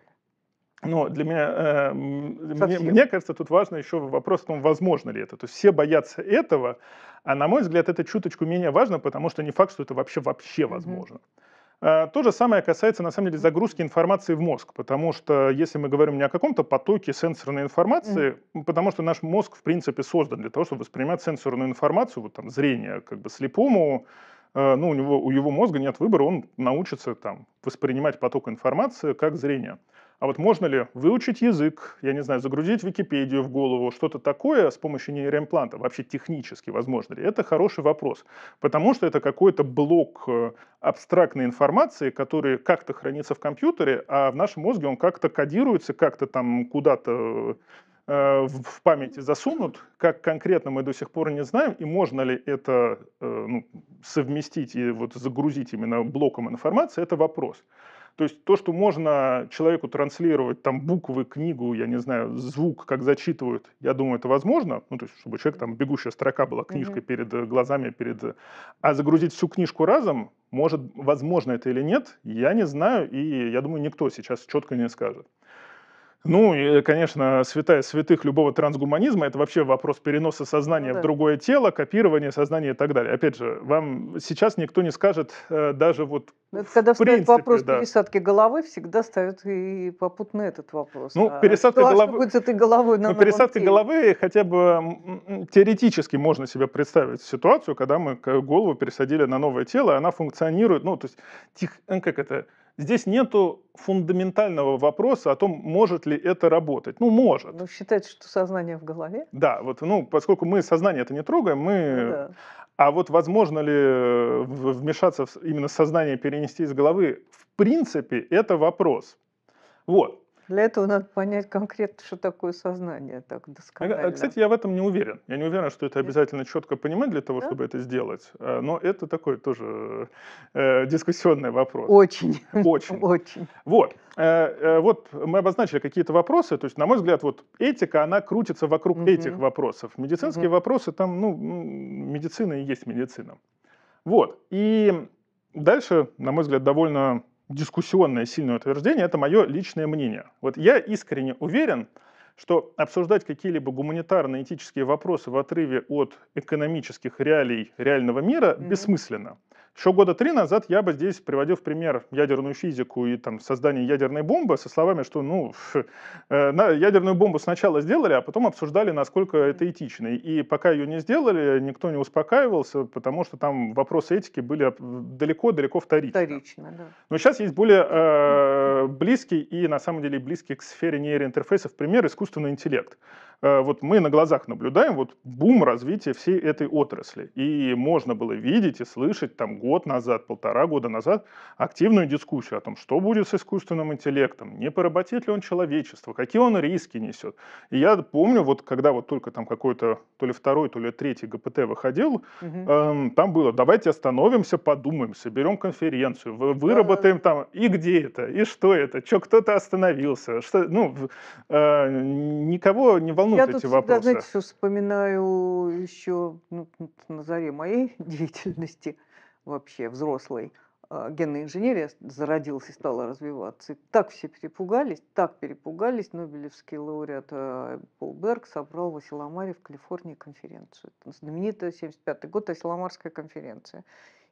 Но для меня, э, мне, мне кажется, тут важно еще вопрос в том, возможно ли это. То есть все боятся этого, а на мой взгляд, это чуточку менее важно, потому что не факт, что это вообще вообще возможно. Mm-hmm. Э, то же самое касается, на самом деле, загрузки информации в мозг, потому что если мы говорим не о каком-то потоке сенсорной информации, mm. потому что наш мозг, в принципе, создан для того, чтобы воспринимать сенсорную информацию, вот там зрение, как бы слепому, э, ну, у, него, у его мозга нет выбора, он научится там воспринимать поток информации как зрение. Mm. А вот можно ли выучить язык, я не знаю, загрузить Википедию в голову, что-то такое с помощью нейроимпланта, вообще технически возможно ли? Это хороший вопрос, потому что это какой-то блок э, абстрактной информации, который как-то хранится в компьютере, а в нашем мозге он как-то кодируется, как-то там куда-то э, в памяти засунут, как конкретно мы до сих пор не знаем, и можно ли это э, ну, совместить и вот загрузить именно блоком информации, это вопрос. То есть то, что можно человеку транслировать, там, буквы, книгу, я не знаю, звук, как зачитывают, я думаю, это возможно, ну, то есть чтобы человек, там, бегущая строка была книжкой mm-hmm. перед э, глазами, перед... Э, а загрузить всю книжку разом, может, возможно это или нет, я не знаю, и я думаю, никто сейчас четко не скажет. Ну, и, конечно, святая святых любого трансгуманизма – это вообще вопрос переноса сознания ну да. в другое тело, копирования сознания и так далее. Опять же, вам сейчас никто не скажет э, даже вот ну, это когда в принципе, встает вопрос да. пересадки головы, всегда ставят и попутно этот вопрос. Ну, а пересадка что, головы... А что будет с этой головой на ну, пересадка теле? головы хотя бы теоретически можно себе представить ситуацию, когда мы голову пересадили на новое тело, она функционирует, ну, то есть, тих, э, как это, здесь нету фундаментального вопроса о том, может ли это работать. Ну, может. Ну, считаете, что сознание в голове? Да, вот, ну, поскольку мы сознание это не трогаем, мы... Ну да. А вот возможно ли э, вмешаться в именно сознание, перенести из головы? В принципе, это вопрос. Вот. Для этого надо понять конкретно, что такое сознание так а, а, досконально. Кстати, я в этом не уверен. Я не уверен, что это обязательно четко понимать для того, да? чтобы это сделать. Э, но это такой тоже э, дискуссионный вопрос. Очень. Очень. Очень. Вот. Э, вот мы обозначили какие-то вопросы. То есть, на мой взгляд, вот этика, она крутится вокруг угу. этих вопросов. Медицинские угу. вопросы, там, ну, медицина и есть медицина. Вот. И дальше, на мой взгляд, довольно дискуссионное сильное утверждение, это мое личное мнение. Вот я искренне уверен, что обсуждать какие-либо гуманитарно-этические вопросы в отрыве от экономических реалий реального мира mm-hmm. бессмысленно. Еще года три назад я бы здесь приводил в пример ядерную физику и там, создание ядерной бомбы со словами, что ну, э, ядерную бомбу сначала сделали, а потом обсуждали, насколько это этично. И пока ее не сделали, никто не успокаивался, потому что там вопросы этики были далеко-далеко вторичны. Вторично, да. Но сейчас есть более э, близкий и, на самом деле, близкий к сфере нейроинтерфейсов пример искусственный интеллект. Э, вот мы на глазах наблюдаем вот бум развития всей этой отрасли. И можно было видеть и слышать там год назад, полтора года назад активную дискуссию о том, что будет с искусственным интеллектом, не поработит ли он человечество, какие он риски несет. И я помню, вот когда вот только там какой-то то ли второй, то ли третий ГПТ выходил, угу. эм, там было, давайте остановимся, подумаем, соберем конференцию, выработаем там и где это, и что это, что кто-то остановился, что, ну, э, никого не волнует волнуют я эти тут, вопросы. Я знаете, все вспоминаю еще ну, на заре моей деятельности вообще взрослой. А, Генная инженерия зародилась и стала развиваться. И так все перепугались, так перепугались. Нобелевский лауреат а, Пол Берг собрал в Асиламаре в Калифорнии конференцию. Это знаменитая 75 год Асиламарская конференция.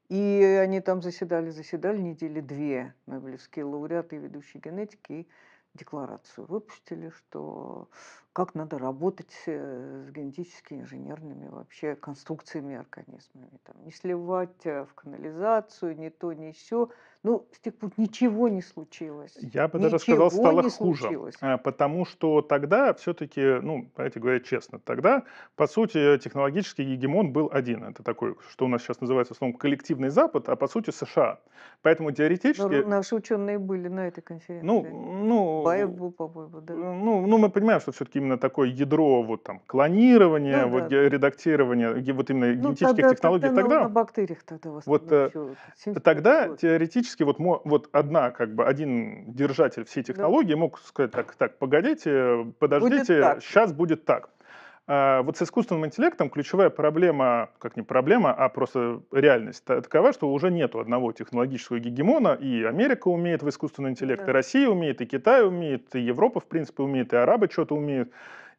И они там заседали, заседали недели две. Нобелевские лауреаты и ведущие генетики и декларацию выпустили, что как надо работать э, с генетически инженерными вообще конструкциями организмами. Там, не сливать э, в канализацию, не то, не все. Ну, с тех пор ничего не случилось. Я бы ничего даже сказал, стало хуже. Случилось. Э, потому что тогда все-таки, ну, давайте говорить честно, тогда, по сути, технологический гегемон был один. Это такой, что у нас сейчас называется в основном коллективный Запад, а по сути США. Поэтому теоретически... Но наши ученые были на этой конференции. Ну, ну, Баев был, по-моему, да. Ну, ну, мы понимаем, что все-таки именно такое ядро вот там клонирования, ну, вот да. редактирования, вот именно ну, генетических тогда, технологий тогда, тогда на, бактериях тогда в вот э, еще, тогда год. теоретически вот вот одна как бы один держатель всей технологии да. мог сказать так так погодите подождите будет сейчас будет так а, вот с искусственным интеллектом ключевая проблема, как не проблема, а просто реальность такова, что уже нету одного технологического гегемона, и Америка умеет в искусственный интеллект, да. и Россия умеет, и Китай умеет, и Европа, в принципе, умеет, и арабы что-то умеют.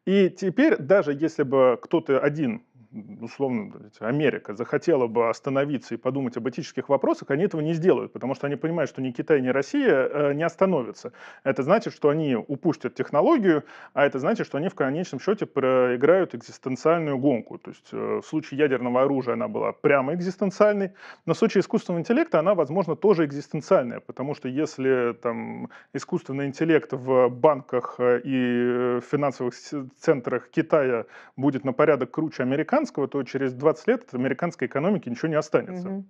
И теперь, даже если бы кто-то один условно, Америка захотела бы остановиться и подумать об этических вопросах, они этого не сделают, потому что они понимают, что ни Китай, ни Россия э, не остановятся. Это значит, что они упустят технологию, а это значит, что они в конечном счете проиграют экзистенциальную гонку. То есть э, в случае ядерного оружия она была прямо экзистенциальной, но в случае искусственного интеллекта она, возможно, тоже экзистенциальная, потому что если там искусственный интеллект в банках э, и финансовых центрах Китая будет на порядок круче американцев, американского, то через 20 лет от американской экономики ничего не останется. Угу.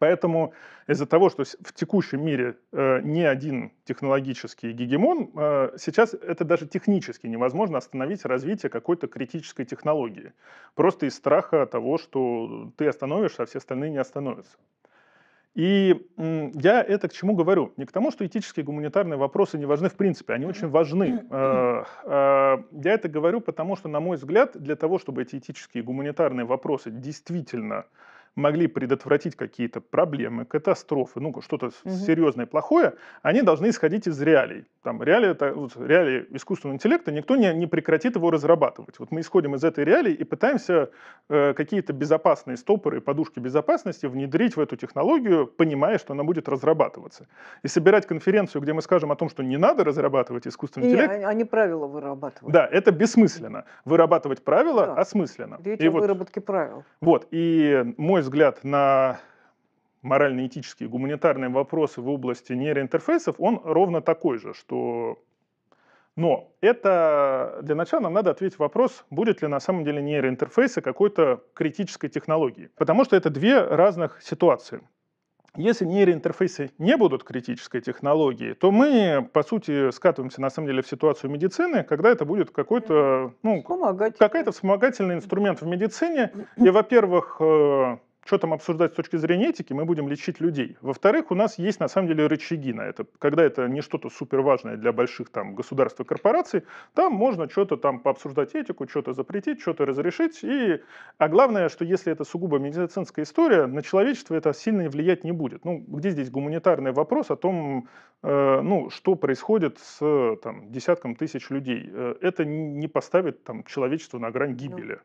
Поэтому из-за того, что в текущем мире э, не один технологический гегемон, э, сейчас это даже технически невозможно остановить развитие какой-то критической технологии. Просто из страха того, что ты остановишься, а все остальные не остановятся. И я это к чему говорю? Не к тому, что этические и гуманитарные вопросы не важны в принципе, они очень важны. Э, э, я это говорю потому, что, на мой взгляд, для того, чтобы эти этические и гуманитарные вопросы действительно могли предотвратить какие-то проблемы, катастрофы, ну, что-то угу. серьезное, плохое, они должны исходить из реалий. Там, реалии, это, вот, реалии искусственного интеллекта, никто не, не прекратит его разрабатывать. Вот мы исходим из этой реалии и пытаемся э, какие-то безопасные стопоры, подушки безопасности внедрить в эту технологию, понимая, что она будет разрабатываться. И собирать конференцию, где мы скажем о том, что не надо разрабатывать искусственный не, интеллект... они правила вырабатывают. Да, это бессмысленно. Вырабатывать правила да. осмысленно. Речь и о вот, выработке правил. Вот, и мой взгляд на морально-этические, гуманитарные вопросы в области нейроинтерфейсов, он ровно такой же, что... Но это для начала нам надо ответить вопрос, будет ли на самом деле нейроинтерфейсы какой-то критической технологии. Потому что это две разных ситуации. Если нейроинтерфейсы не будут критической технологией, то мы, по сути, скатываемся на самом деле в ситуацию медицины, когда это будет какой-то ну, какая-то вспомогательный инструмент в медицине. И, во-первых, э, что там обсуждать с точки зрения этики, мы будем лечить людей. Во-вторых, у нас есть на самом деле рычаги на это. Когда это не что-то суперважное для больших там государств и корпораций, там можно что-то там пообсуждать этику, что-то запретить, что-то разрешить. И, а главное, что если это сугубо медицинская история, на человечество это сильно влиять не будет. Ну, где здесь гуманитарный вопрос о том, э, ну, что происходит с там, десятком тысяч людей? Э, это не поставит там человечество на грань ну, гибели.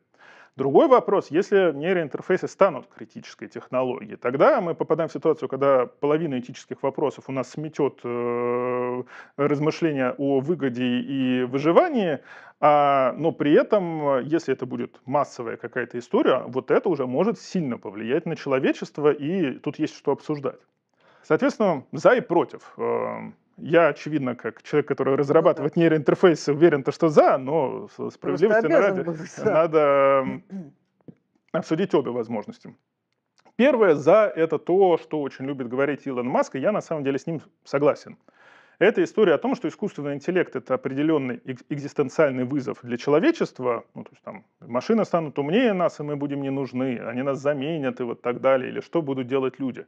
Другой вопрос, если нейроинтерфейсы станут критической технологией, тогда мы попадаем в ситуацию, когда половина этических вопросов у нас сметет э, размышления о выгоде и выживании, а, но при этом, если это будет массовая какая-то история, вот это уже может сильно повлиять на человечество, и тут есть что обсуждать. Соответственно, за и против. Э, я, очевидно, как человек, который ну разрабатывает ну, да. нейроинтерфейсы, уверен, то, что за, но справедливости ради надо обсудить обе возможности. Первое «за» — это то, что очень любит говорить Илон Маск, и я на самом деле с ним согласен. Это история о том, что искусственный интеллект — это определенный экзистенциальный вызов для человечества, ну, то есть там Машины станут умнее нас, и мы будем не нужны, они нас заменят и вот так далее, или что будут делать люди.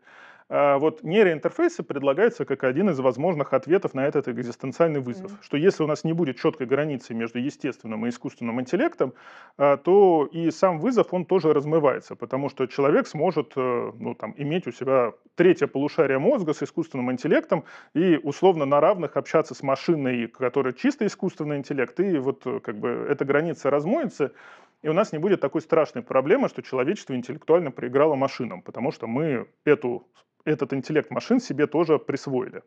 А вот нейроинтерфейсы предлагаются как один из возможных ответов на этот экзистенциальный вызов, mm -hmm. что если у нас не будет четкой границы между естественным и искусственным интеллектом, а, то и сам вызов, он тоже размывается, потому что человек сможет э, ну, там, иметь у себя третье полушарие мозга с искусственным интеллектом и условно на равных общаться с машиной, которая чисто искусственный интеллект, и вот э, как бы эта граница размоется, и у нас не будет такой страшной проблемы, что человечество интеллектуально проиграло машинам, потому что мы эту, этот интеллект машин себе тоже присвоили.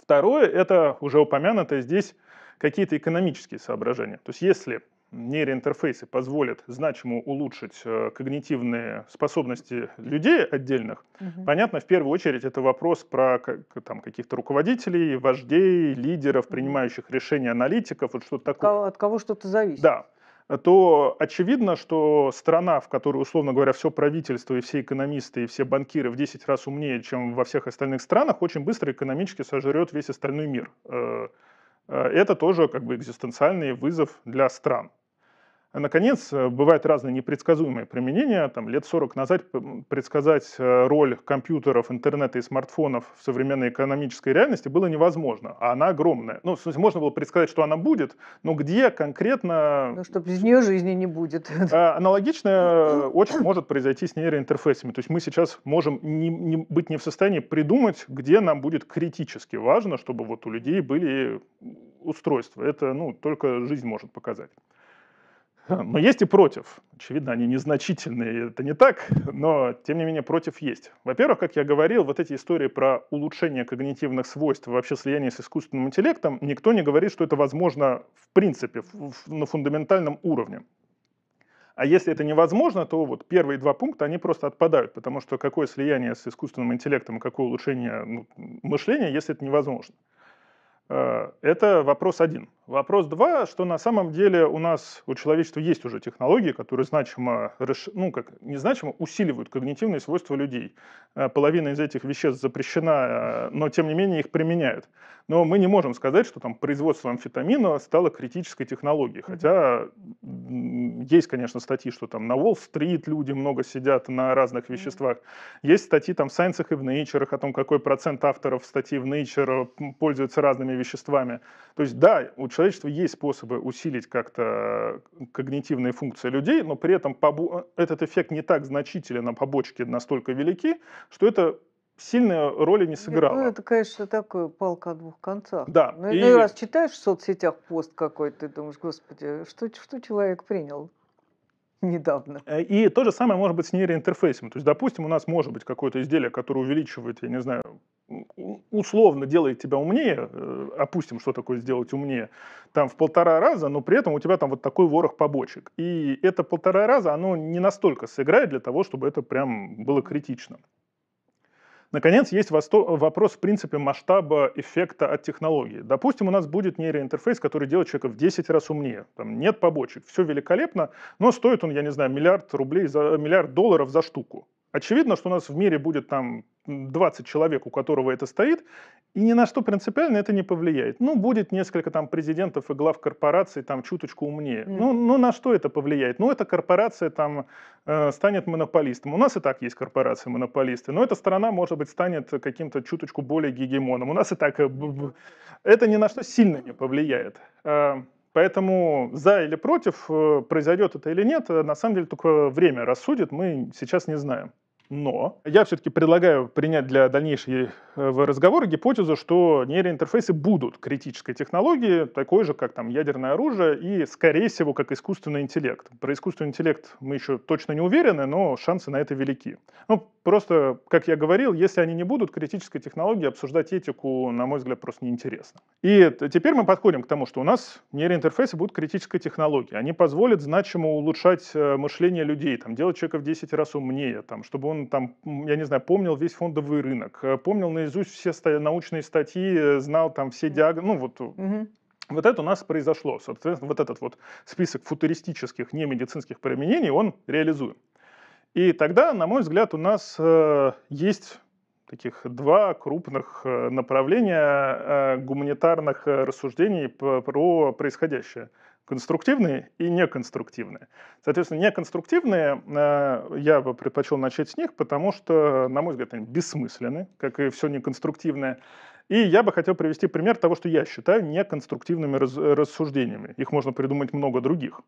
Второе – это уже упомянутое здесь какие-то экономические соображения. То есть если нейроинтерфейсы позволят значимо улучшить э, когнитивные способности людей отдельных, угу. понятно, в первую очередь это вопрос про там, каких-то руководителей, вождей, лидеров, принимающих решения аналитиков, вот что-то такое. От кого что-то зависит. Да то очевидно, что страна, в которой, условно говоря, все правительство и все экономисты и все банкиры в 10 раз умнее, чем во всех остальных странах, очень быстро экономически сожрет весь остальной мир. Э, э, это тоже как бы экзистенциальный вызов для стран. Наконец, э, бывают разные непредсказуемые применения. Там, лет 40 назад предсказать э, роль компьютеров, интернета и смартфонов в современной экономической реальности было невозможно, а она огромная. Ну, в смысле, можно было предсказать, что она будет, но где конкретно... Ну, что без нее жизни не будет. А, Аналогично э, очень может произойти с нейроинтерфейсами. То есть мы сейчас можем не, не, быть не в состоянии придумать, где нам будет критически важно, чтобы вот у людей были устройства. Это ну, только жизнь может показать. Но есть и против. Очевидно, они незначительные, это не так, но тем не менее против есть. Во-первых, как я говорил, вот эти истории про улучшение когнитивных свойств вообще слияние с искусственным интеллектом, никто не говорит, что это возможно в принципе, на фундаментальном уровне. А если это невозможно, то вот первые два пункта, они просто отпадают, потому что какое слияние с искусственным интеллектом какое улучшение ну, мышления, если это невозможно. Э, это вопрос один. Вопрос два, что на самом деле у нас, у человечества есть уже технологии, которые значимо, ну как, не значимо, усиливают когнитивные свойства людей. Э, половина из этих веществ запрещена, э, но тем не менее их применяют. Но мы не можем сказать, что там производство амфетамина стало критической технологией. Хотя есть, конечно, статьи, что там на Уолл-стрит люди много сидят на разных веществах. Есть статьи там в Science и в Nature о том, какой процент авторов статьи в Nature пользуются разными веществами. То есть да, у человечества есть способы усилить как-то э, когнитивные функции людей, но при этом э, этот эффект не так значителен, на побочке настолько велики, что это сильной роли не ну, сыграло. Ну, это, конечно, такая палка о двух концах. Да. Ну, ну, и... раз читаешь в соцсетях пост какой-то, ты думаешь, господи, что, что человек принял? недавно. Э, и то же самое может быть с нейроинтерфейсом. То есть, допустим, у нас может быть какое-то изделие, которое увеличивает, я не знаю, условно делает тебя умнее, э, опустим, что такое сделать умнее, там в полтора раза, но при этом у тебя там вот такой ворох побочек. И это полтора раза, оно не настолько сыграет для того, чтобы это прям было критично. Наконец, есть вопрос, в принципе, масштаба эффекта от технологии. Допустим, у нас будет нейроинтерфейс, который делает человека в 10 раз умнее. Там нет побочек, все великолепно, но стоит он, я не знаю, миллиард рублей, за, миллиард долларов за штуку. Очевидно, что у нас в мире будет там 20 человек, у которого это стоит, и ни на что принципиально это не повлияет. Ну, будет несколько там президентов и глав корпораций там чуточку умнее. Mm. Ну, ну, на что это повлияет? Ну, эта корпорация там э, станет монополистом. У нас и так есть корпорации-монополисты, но эта страна, может быть, станет каким-то чуточку более гегемоном. У нас и так... Э, это ни на что сильно не повлияет. Э, поэтому за или против, э, произойдет это или нет, на самом деле только время рассудит, мы сейчас не знаем. Но я все-таки предлагаю принять для дальнейшего э, разговора гипотезу, что нейроинтерфейсы будут критической технологией, такой же, как там ядерное оружие и, скорее всего, как искусственный интеллект. Про искусственный интеллект мы еще точно не уверены, но шансы на это велики. Ну, просто, как я говорил, если они не будут критической технологией, обсуждать этику, на мой взгляд, просто неинтересно. И теперь мы подходим к тому, что у нас нейроинтерфейсы будут критической технологией. Они позволят значимо улучшать э, мышление людей, там, делать человека в 10 раз умнее, там, чтобы он он там, я не знаю, помнил весь фондовый рынок, э, помнил наизусть все научные статьи, э, знал там все диагнозы, ну вот... Угу. Вот это у нас произошло. Соответственно, вот этот вот список футуристических немедицинских применений, он реализуем. И тогда, на мой взгляд, у нас э, есть таких два крупных направления гуманитарных рассуждений про происходящее конструктивные и неконструктивные. Соответственно, неконструктивные э, я бы предпочел начать с них, потому что, на мой взгляд, они бессмысленны, как и все неконструктивное. И я бы хотел привести пример того, что я считаю неконструктивными рассуждениями. Их можно придумать много других.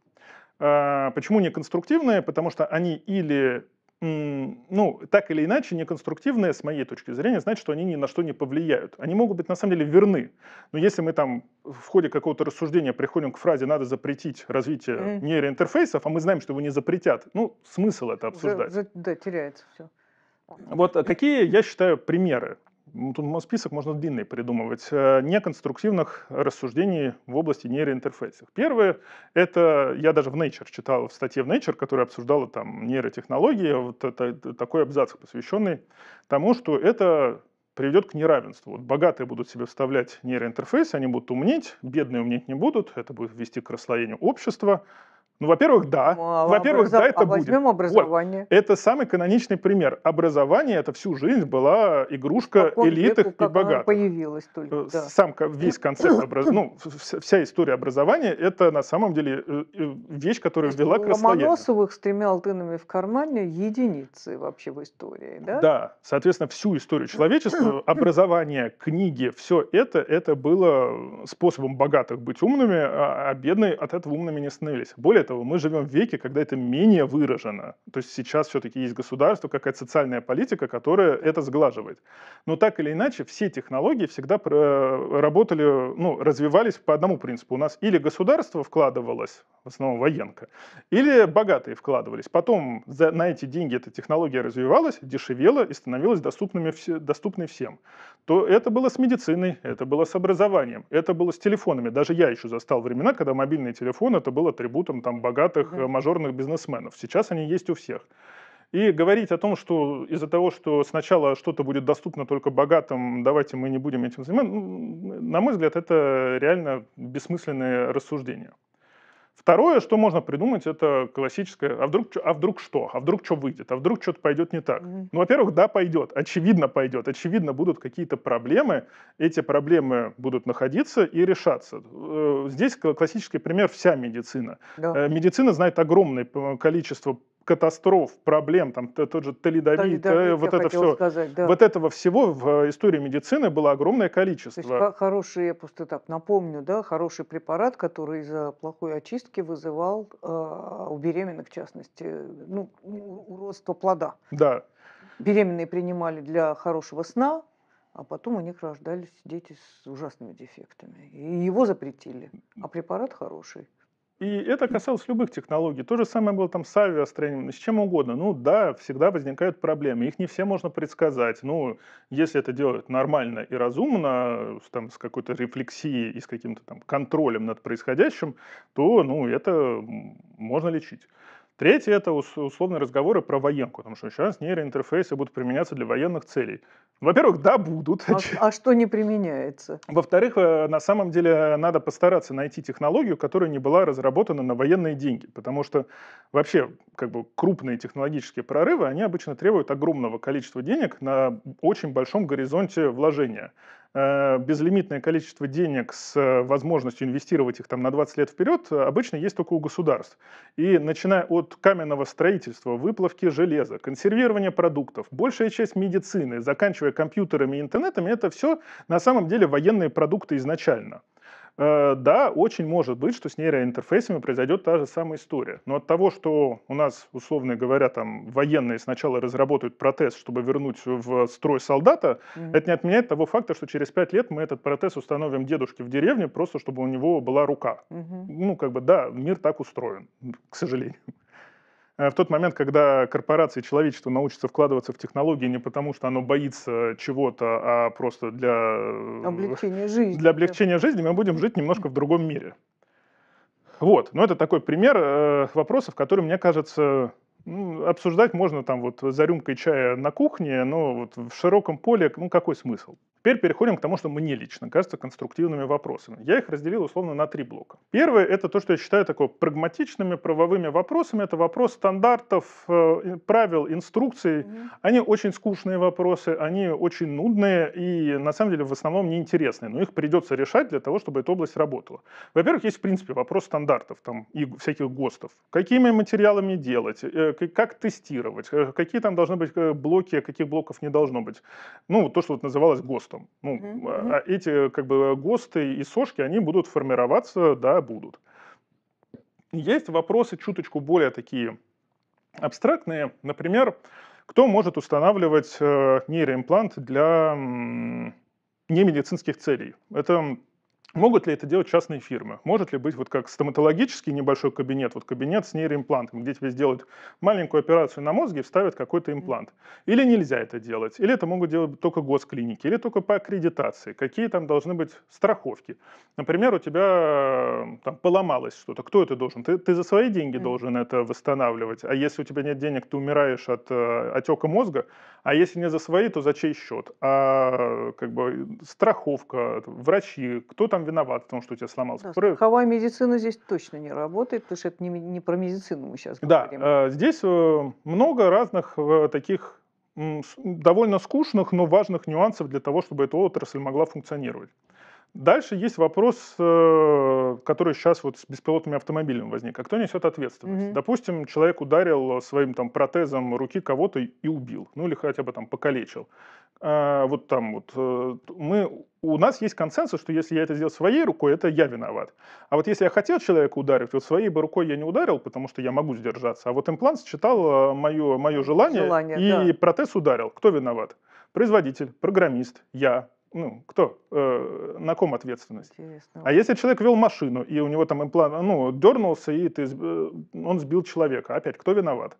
Э, почему неконструктивные? Потому что они или ну, так или иначе, неконструктивные, с моей точки зрения, значит, что они ни на что не повлияют. Они могут быть, на самом деле, верны. Но если мы там в ходе какого-то рассуждения приходим к фразе «надо запретить развитие mm. нейроинтерфейсов», а мы знаем, что его не запретят, ну, смысл это обсуждать. За, за, да, теряется все. Вот а какие, я считаю, примеры ну, тут список можно длинный придумывать, э, неконструктивных рассуждений в области нейроинтерфейсов. Первое, это я даже в Nature читал, в статье в Nature, которая обсуждала там нейротехнологии, вот это, такой абзац, посвященный тому, что это приведет к неравенству. Вот богатые будут себе вставлять нейроинтерфейсы, они будут умнеть, бедные умнеть не будут, это будет вести к расслоению общества, ну, во-первых, да. А, во-первых, образов... да, это а возьмем образование. Вот. Это самый каноничный пример. Образование – это всю жизнь была игрушка элитых веку, и богатых. появилась только, э, да. Сам весь концепт образ... ну, вся история образования – это на самом деле э, э, вещь, которую ввела Красноярье. Ломоносовых с тремя алтынами в кармане – единицы вообще в истории, да? Да. Соответственно, всю историю человечества, образование, книги, все это, это было способом богатых быть умными, а, а бедные от этого умными не становились. Более этого, мы живем в веке, когда это менее выражено. То есть сейчас все-таки есть государство, какая-то социальная политика, которая это сглаживает. Но так или иначе, все технологии всегда э, работали, ну, развивались по одному принципу. У нас или государство вкладывалось, в основном военка, или богатые вкладывались. Потом за, на эти деньги эта технология развивалась, дешевела и становилась доступными, доступной всем. То это было с медициной, это было с образованием, это было с телефонами. Даже я еще застал времена, когда мобильный телефон это был атрибутом там, там богатых да. мажорных бизнесменов. Сейчас они есть у всех. И говорить о том, что из-за того, что сначала что-то будет доступно только богатым, давайте мы не будем этим заниматься, ну, на мой взгляд, это реально бессмысленное рассуждение. Второе, что можно придумать, это классическое, а вдруг, а вдруг что, а вдруг что выйдет, а вдруг что-то пойдет не так. Mm-hmm. Ну, во-первых, да, пойдет, очевидно пойдет, очевидно будут какие-то проблемы, эти проблемы будут находиться и решаться. Э, здесь классический пример вся медицина. Yeah. Э, медицина знает огромное э, количество катастроф, проблем, там тот же талидомид, талидомид э, вот это все. Сказать, да. Вот этого всего в э, истории медицины было огромное количество. То есть, хороший, я просто так напомню, да, хороший препарат, который из-за плохой очистки вызывал э, у беременных, в частности, ну, уродство плода. Да. Беременные принимали для хорошего сна, а потом у них рождались дети с ужасными дефектами. И его запретили, а препарат хороший. И это касалось любых технологий. То же самое было там с авиастроением, с чем угодно. Ну да, всегда возникают проблемы, их не все можно предсказать. Ну, если это делают нормально и разумно, там, с какой-то рефлексией и с каким-то там контролем над происходящим, то ну, это можно лечить. Третье – это условные разговоры про военку, потому что сейчас нейроинтерфейсы будут применяться для военных целей. Во-первых, да, будут. А, а что не применяется? Во-вторых, э, на самом деле э, надо постараться найти технологию, которая не была разработана на военные деньги, потому что вообще как бы, крупные технологические прорывы, они обычно требуют огромного количества денег на очень большом горизонте вложения. Э, безлимитное количество денег с э, возможностью инвестировать их там на 20 лет вперед э, обычно есть только у государств. И начиная от каменного строительства, выплавки железа, консервирования продуктов, большая часть медицины, заканчивая компьютерами и интернетами, это все на самом деле военные продукты изначально. Э, да, очень может быть, что с нейроинтерфейсами произойдет та же самая история. Но от того, что у нас, условно говоря, там военные сначала разработают протез, чтобы вернуть в строй солдата, mm-hmm. это не отменяет того факта, что через пять лет мы этот протез установим дедушке в деревне, просто чтобы у него была рука. Mm-hmm. Ну, как бы, да, мир так устроен, к сожалению. Э, в тот момент, когда корпорации человечества научатся вкладываться в технологии не потому, что оно боится чего-то, а просто для э, облегчения жизни, для облегчения жизни мы будем жить немножко в другом мире. Вот, но ну, это такой пример э, вопросов, которые, мне кажется, ну, обсуждать можно там вот за рюмкой чая на кухне, но вот в широком поле, ну какой смысл? Теперь переходим к тому, что мне лично кажется конструктивными вопросами. Я их разделил условно на три блока. Первое – это то, что я считаю такой прагматичными правовыми вопросами. Это вопрос стандартов, э, правил, инструкций. Угу. Они очень скучные вопросы, они очень нудные и, на самом деле, в основном неинтересные. Но их придется решать для того, чтобы эта область работала. Во-первых, есть, в принципе, вопрос стандартов там, и всяких ГОСТов. Какими материалами делать, э, как тестировать, э, какие там должны быть блоки, а каких блоков не должно быть. Ну, то, что вот называлось ГОСТом ГОСТом. Ну, угу. А эти как бы ГОСТы и СОшки, они будут формироваться, да, будут. Есть вопросы чуточку более такие абстрактные. Например, кто может устанавливать э, нейроимплант для немедицинских целей? Это Могут ли это делать частные фирмы? Может ли быть вот как стоматологический небольшой кабинет, вот кабинет с нейроимплантом, где тебе сделают маленькую операцию на мозге и вставят какой-то имплант? Или нельзя это делать? Или это могут делать только госклиники? Или только по аккредитации? Какие там должны быть страховки? Например, у тебя э, там поломалось что-то. Кто это должен? Ты, ты за свои деньги должен это восстанавливать. А если у тебя нет денег, ты умираешь от э, отека мозга. А если не за свои, то за чей счет? А как бы э, страховка, врачи, кто там сам виноват в том, что у тебя сломался. Да, Который... страховая медицина здесь точно не работает, потому что это не, не про медицину мы сейчас говорим. Да, э, здесь э, много разных э, таких довольно скучных, но важных нюансов для того, чтобы эта отрасль могла функционировать. Дальше есть вопрос, э, который сейчас вот с беспилотными автомобилями возник. А кто несет ответственность? Угу. Допустим, человек ударил э, своим там протезом руки кого-то и убил, ну или хотя бы там покалечил. А, вот там вот э, мы у нас есть консенсус, что если я это сделал своей рукой, это я виноват. А вот если я хотел человека ударить, вот своей бы рукой я не ударил, потому что я могу сдержаться. А вот имплант считал мое, мое желание, желание и да. протез ударил. Кто виноват? Производитель, программист, я, ну, кто, э, на ком ответственность? Интересно. А если человек вел машину, и у него там имплант, ну, дернулся, и ты, э, он сбил человека, опять, кто виноват?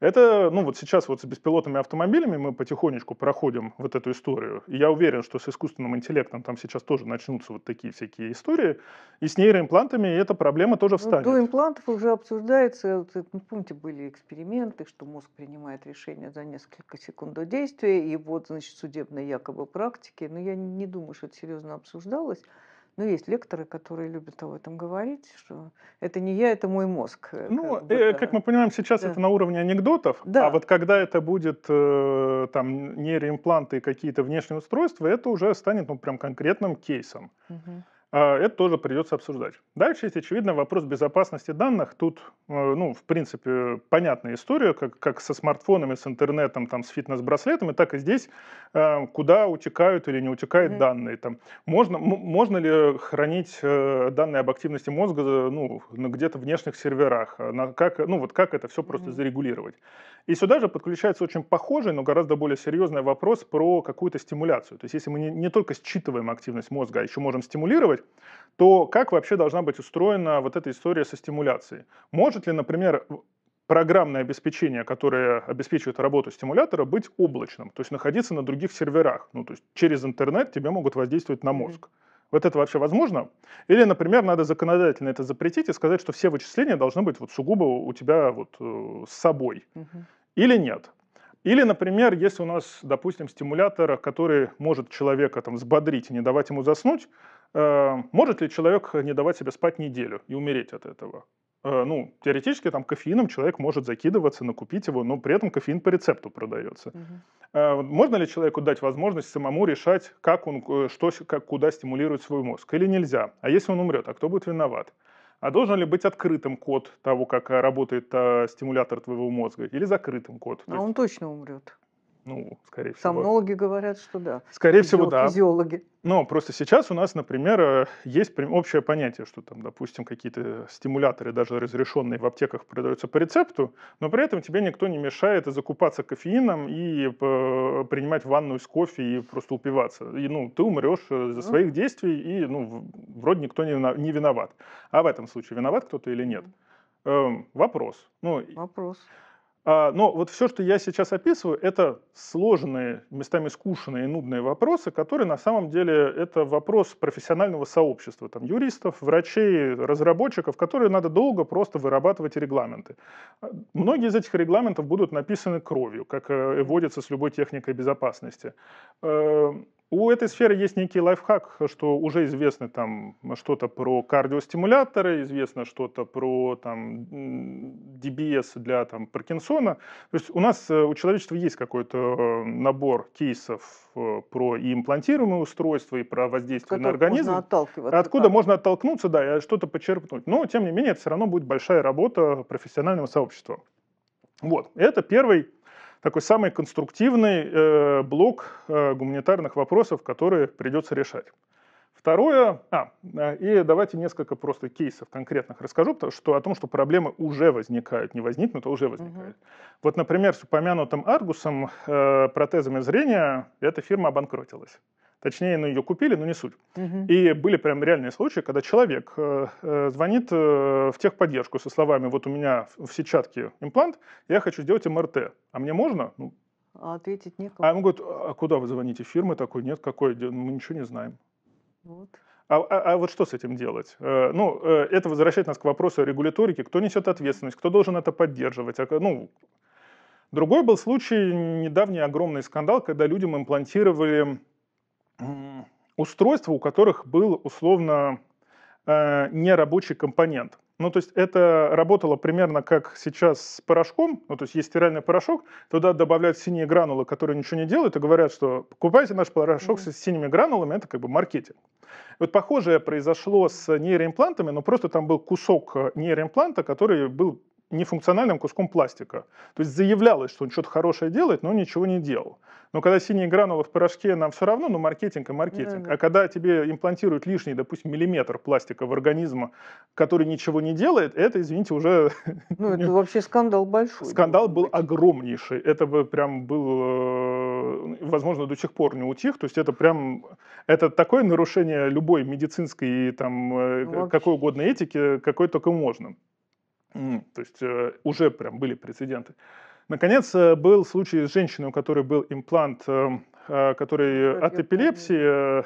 Это, ну вот сейчас вот с беспилотными автомобилями мы потихонечку проходим вот эту историю. И я уверен, что с искусственным интеллектом там сейчас тоже начнутся вот такие всякие истории. И с нейроимплантами эта проблема тоже встанет. Ну, до имплантов уже обсуждается, вот, ну, помните, были эксперименты, что мозг принимает решение за несколько секунд до действия, и вот, значит, судебной якобы практики. Но я не думаю, что это серьезно обсуждалось. Ну, есть лекторы, которые любят об этом говорить, что это не я, это мой мозг. Э, ну, как, бы, э, как мы понимаем, сейчас да. это на уровне анекдотов, а да. а вот когда это будет э, там нейроимпланты и какие-то внешние устройства, это уже станет ну прям конкретным кейсом. Угу. А, это тоже придется обсуждать. Дальше есть, очевидно, вопрос безопасности данных. Тут, э, ну, в принципе, понятная история, как, как со смартфонами, с интернетом, там, с фитнес-браслетами, так и здесь, э, куда утекают или не утекают mm-hmm. данные. Там, можно, можно ли хранить э, данные об активности мозга ну, где-то в внешних серверах? На, как, ну, вот как это все просто mm-hmm. зарегулировать? И сюда же подключается очень похожий, но гораздо более серьезный вопрос про какую-то стимуляцию. То есть если мы не, не только считываем активность мозга, а еще можем стимулировать, делать, то как вообще должна быть устроена вот эта история со стимуляцией? Может ли, например, программное обеспечение, которое обеспечивает работу стимулятора, быть облачным, то есть находиться на других серверах. Ну, то есть через интернет тебе могут воздействовать на мозг. Вот это вообще возможно? Или, например, надо законодательно это запретить и сказать, что все вычисления должны быть вот сугубо у тебя вот э, с собой. Или нет? Или, например, если у нас, допустим, стимулятор, который может человека там взбодрить и не давать ему заснуть, Э, может ли человек э, не давать себе спать неделю и умереть от этого? Э, ну, теоретически там кофеином человек может закидываться, накупить его, но при этом кофеин по рецепту продается. Угу. Можно ли человеку дать возможность самому решать, как он, что, как, куда стимулирует свой мозг, или нельзя? А если он умрет, а кто будет виноват? А должен ли быть открытым код того, как работает э, стимулятор твоего мозга, или закрытым код? А То он есть... точно умрет. Ну, скорее всего. Сомнологи говорят, что да. Скорее Физио, всего, да. Физиологи. Но просто сейчас у нас, например, э, есть общее понятие, что там, допустим, какие-то стимуляторы, даже разрешенные в аптеках, продаются по рецепту, но при этом тебе никто не мешает и закупаться кофеином, и э, э, принимать ванну с кофе и просто упиваться. И, ну, ты умрешь за своих действий, и, ну, вроде никто не виноват. А в этом случае виноват кто-то или нет? Эм, вопрос. Ну, Вопрос. А, но вот все, что я сейчас описываю, это сложные, местами скучные и нудные вопросы, которые на самом деле это вопрос профессионального сообщества, там, юристов, врачей, разработчиков, которые надо долго просто вырабатывать регламенты. Многие из этих регламентов будут написаны кровью, как и э, водится с любой техникой безопасности. Э, у этой сферы есть некий лайфхак, что уже известно там что-то про кардиостимуляторы, известно что-то про там DBS для там Паркинсона. То есть у нас, э, у человечества есть какой-то э, набор кейсов э, про и имплантируемые устройства, и про воздействие на организм. Можно откуда да. можно оттолкнуться, да, и что-то почерпнуть. Но, тем не менее, это все равно будет большая работа профессионального сообщества. Вот, это первый такой самый конструктивный э, блок э, гуманитарных вопросов, которые придется решать. Второе, а, э, и давайте несколько просто кейсов конкретных расскажу, потому что о том, что проблемы уже возникают, не возникнут, а уже возникают. Угу. Вот, например, с упомянутым Аргусом э, протезами зрения эта фирма обанкротилась. Точнее, ну, ее купили, но не суть. Угу. И были прям реальные случаи, когда человек э, э, звонит э, в техподдержку со словами «Вот у меня в сетчатке имплант, я хочу сделать МРТ, а мне можно?» ну, А ответить некому. А ему говорят «А, «А куда вы звоните? Фирмы такой? Нет, какой? Мы ничего не знаем». Вот. А, а, а вот что с этим делать? Э, ну, э, это возвращает нас к вопросу о регуляторике. Кто несет ответственность? Кто должен это поддерживать? А, ну, другой был случай, недавний огромный скандал, когда людям имплантировали устройства, у которых был условно э, нерабочий компонент. Ну, то есть это работало примерно как сейчас с порошком. Ну, то есть есть стиральный порошок, туда добавляют синие гранулы, которые ничего не делают, и говорят, что покупайте наш порошок mm-hmm. с синими гранулами, это как бы маркетинг. Вот похожее произошло с нейроимплантами, но просто там был кусок э, нейроимпланта, который был нефункциональным куском пластика. То есть заявлялось, что он что-то хорошее делает, но ничего не делал. Но когда синие гранулы в порошке, нам все равно, но ну, маркетинг и маркетинг. Да, да. А когда тебе имплантируют лишний, допустим, миллиметр пластика в организм, который ничего не делает, это, извините, уже... Ну, это вообще скандал большой. Скандал был огромнейший. Это бы прям был, э, возможно, до сих пор не утих. То есть это прям... Это такое нарушение любой медицинской, и там, э, какой угодно этики, какой только можно. То есть э, уже прям были прецеденты. Наконец, э, был случай с женщиной, у которой был имплант, эм, э, который от эпилепсии,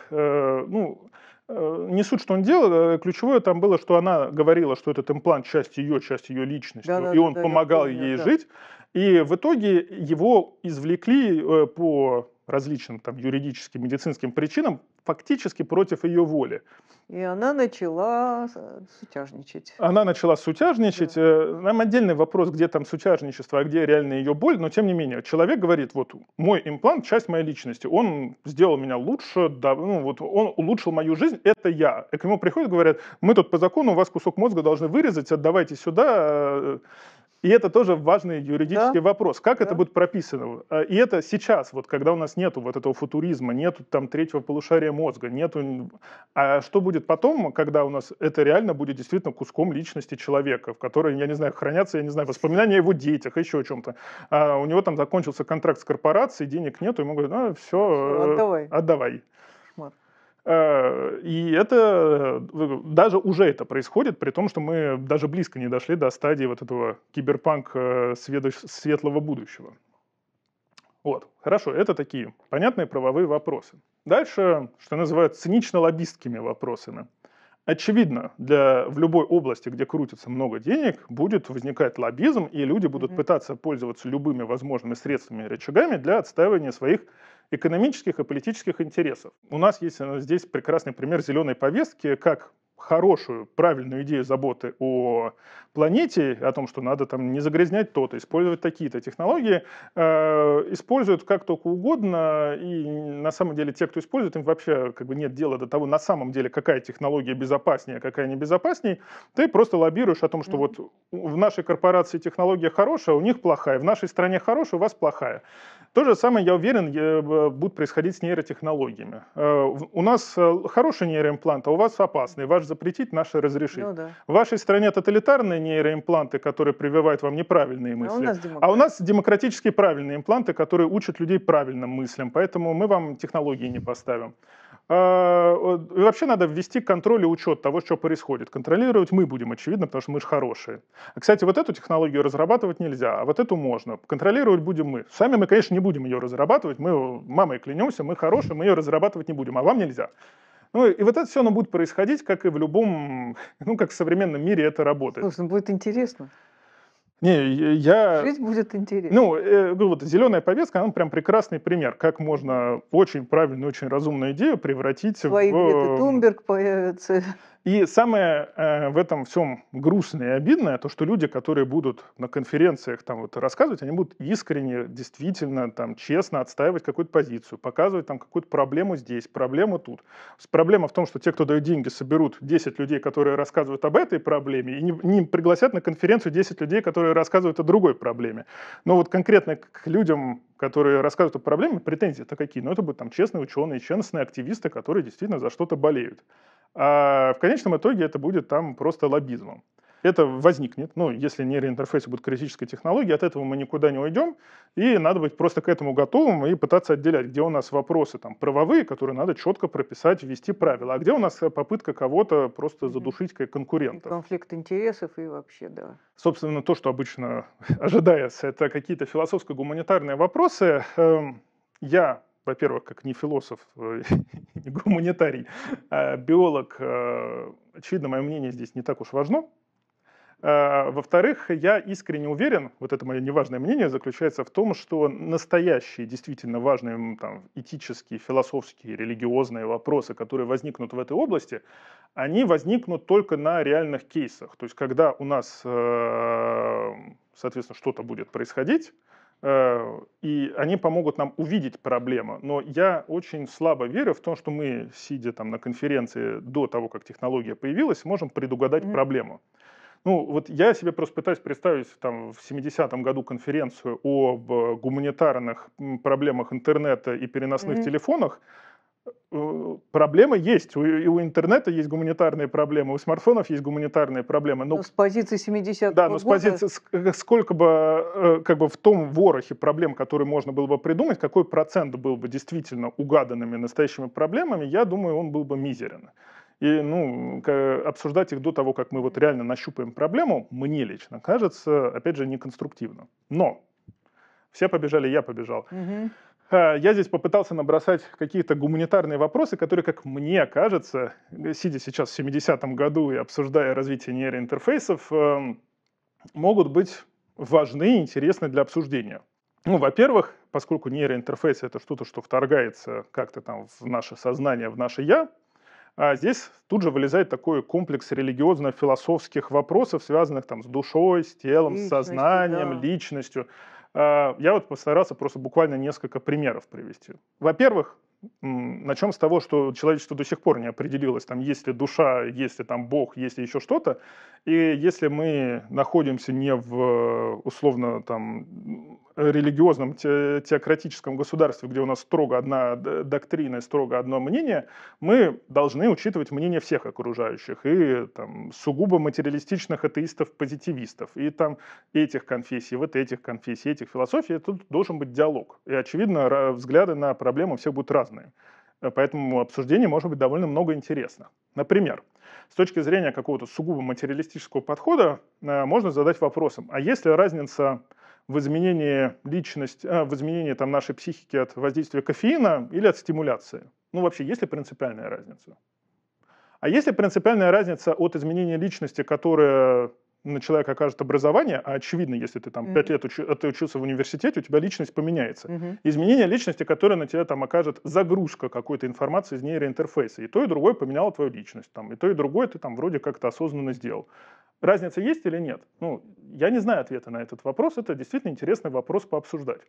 ну, не суть, что он делал, ключевое там было, что она говорила, что этот имплант часть ее, часть ее личности, да, да, и он да, помогал помню, ей да. жить. И в итоге его извлекли по различным там, юридическим, медицинским причинам фактически против ее воли. И она начала э, сутяжничать. Она начала сутяжничать. Да. Э, нам отдельный вопрос, где там сутяжничество, а где реально ее боль, но тем не менее. Человек говорит, вот мой имплант – часть моей личности, он сделал меня лучше, да, ну, вот, он улучшил мою жизнь, это я. И к нему приходят, говорят, мы тут по закону у вас кусок мозга должны вырезать, отдавайте сюда, э, и это тоже важный юридический да? вопрос. Как да. это будет прописано? А, и это сейчас, вот когда у нас нету вот этого футуризма, нету там третьего полушария мозга, нету... А что будет потом, когда у нас это реально будет действительно куском личности человека, в которой, я не знаю, хранятся, я не знаю, воспоминания о его детях, еще о чем-то. А у него там закончился контракт с корпорацией, денег нету, ему говорят, ну, «А, все, отдавай. Э, отдавай. Э, и это э, даже уже это происходит, при том, что мы даже близко не дошли до стадии вот этого киберпанк э, светлого будущего. Вот, хорошо, это такие понятные правовые вопросы. Дальше, что называют цинично-лоббистскими вопросами – Очевидно, для, в любой области, где крутится много денег, будет возникать лоббизм, и люди будут mm-hmm. пытаться пользоваться любыми возможными средствами и рычагами для отстаивания своих экономических и политических интересов. У нас есть э, здесь прекрасный пример зеленой повестки, как хорошую, правильную идею заботы о планете, о том, что надо там не загрязнять то-то, использовать такие-то технологии, э, используют как только угодно, и на самом деле те, кто использует, им вообще как бы нет дела до того, на самом деле, какая технология безопаснее, а какая не безопаснее, ты просто лоббируешь о том, что mm-hmm. вот в нашей корпорации технология хорошая, у них плохая, в нашей стране хорошая, у вас плохая. То же самое, я уверен, э, будет происходить с нейротехнологиями. Э, у нас э, хороший нейроимплант, а у вас опасный. Ваш запретить, наш разрешить. Ну, да. В вашей стране тоталитарные нейроимпланты, которые прививают вам неправильные мысли. А у нас, демократ... а у нас демократически правильные импланты, которые учат людей правильным мыслям. Поэтому мы вам технологии не поставим. А, вообще надо ввести контроль и учет того, что происходит. Контролировать мы будем, очевидно, потому что мы же хорошие. А, кстати, вот эту технологию разрабатывать нельзя, а вот эту можно. Контролировать будем мы. Сами мы, конечно, не будем ее разрабатывать. Мы мамой клянемся, мы хорошие, мы ее разрабатывать не будем, а вам нельзя. Ну, и вот это все оно будет происходить, как и в любом, ну, как в современном мире это работает. Слушай, ну, будет интересно. Не, я... Жить будет интересно. Ну, э, вот зеленая повестка, она прям прекрасный пример, как можно очень правильную, очень разумную идею превратить Твои в... Твои э, Тумберг появятся. И самое э, в этом всем грустное и обидное, то, что люди, которые будут на конференциях там вот рассказывать, они будут искренне, действительно, там, честно отстаивать какую-то позицию, показывать там какую-то проблему здесь, проблему тут. Проблема в том, что те, кто дают деньги, соберут 10 людей, которые рассказывают об этой проблеме, и не, не пригласят на конференцию 10 людей, которые рассказывают о другой проблеме. Но вот конкретно к людям, которые рассказывают о проблеме, претензии-то какие? Ну, это будут там честные ученые, честные активисты, которые действительно за что-то болеют. А в конечном итоге это будет там просто лоббизмом. Это возникнет, ну, если нейроинтерфейсы а будут критической технологией, от этого мы никуда не уйдем, и надо быть просто к этому готовым и пытаться отделять, где у нас вопросы там правовые, которые надо четко прописать, ввести правила, а где у нас э, попытка кого-то просто задушить как конкурента. конфликт интересов и вообще, да. Собственно, то, что обычно ожидается, это какие-то философско-гуманитарные вопросы. Эм, я во-первых, как не философ, э, не гуманитарий, а биолог, э, очевидно, мое мнение здесь не так уж важно. А, во-вторых, я искренне уверен, вот это мое неважное мнение заключается в том, что настоящие, действительно важные там, этические, философские, религиозные вопросы, которые возникнут в этой области, они возникнут только на реальных кейсах. То есть, когда у нас, э, соответственно, что-то будет происходить, Э, и они помогут нам увидеть проблему. Но я очень слабо верю в то, что мы, сидя там на конференции до того, как технология появилась, можем предугадать mm-hmm. проблему. Ну, вот я себе просто пытаюсь представить там в 70-м году конференцию об гуманитарных проблемах интернета и переносных mm-hmm. телефонах, Э, проблема есть. У, и у интернета есть гуманитарные проблемы, у смартфонов есть гуманитарные проблемы. Но, но с позиции 70 Да, но года... с позиции, э, сколько бы э, как бы в том ворохе проблем, которые можно было бы придумать, какой процент был бы действительно угаданными настоящими проблемами, я думаю, он был бы мизерен. И ну, обсуждать их до того, как мы вот реально нащупаем проблему, мне лично кажется, опять же, неконструктивно. Но все побежали, я побежал. Угу. Э, я здесь попытался набросать какие-то гуманитарные вопросы, которые, как мне кажется, сидя сейчас в 70-м году и обсуждая развитие нейроинтерфейсов, эм, могут быть важны и интересны для обсуждения. Ну, во-первых, поскольку нейроинтерфейс — это что-то, что вторгается как-то там в наше сознание, в наше «я», а здесь тут же вылезает такой комплекс религиозно-философских вопросов, связанных там с душой, с телом, Личность, с сознанием, да. личностью. А, я вот постарался просто буквально несколько примеров привести. Во-первых, начнем с того, что человечество до сих пор не определилось, там, есть ли душа, есть ли там Бог, есть ли еще что-то. И если мы находимся не в, условно, там, религиозном те, теократическом государстве, где у нас строго одна доктрина и строго одно мнение, мы должны учитывать мнение всех окружающих, и там, сугубо материалистичных атеистов-позитивистов, и там этих конфессий, вот этих конфессий, этих философий, тут должен быть диалог. И, очевидно, взгляды на проблему все будут разные. Э, поэтому обсуждение может быть довольно много интересно. Например, с точки зрения какого-то сугубо материалистического подхода, э, можно задать вопросом, а если разница в изменении личности, а, в изменении там, нашей психики от воздействия кофеина или от стимуляции? Ну вообще, есть ли принципиальная разница? А есть ли принципиальная разница от изменения личности, которая на человека окажет образование, а очевидно, если ты там mm-hmm. лет учи, ты учился в университете, у тебя личность поменяется. Mm-hmm. Изменение личности, которое на тебя там окажет загрузка какой-то информации из нейроинтерфейса. И то, и другое поменяло твою личность. Там, и то, и другое ты там вроде как-то осознанно сделал. Разница есть или нет? Ну, я не знаю ответа на этот вопрос, это действительно интересный вопрос пообсуждать.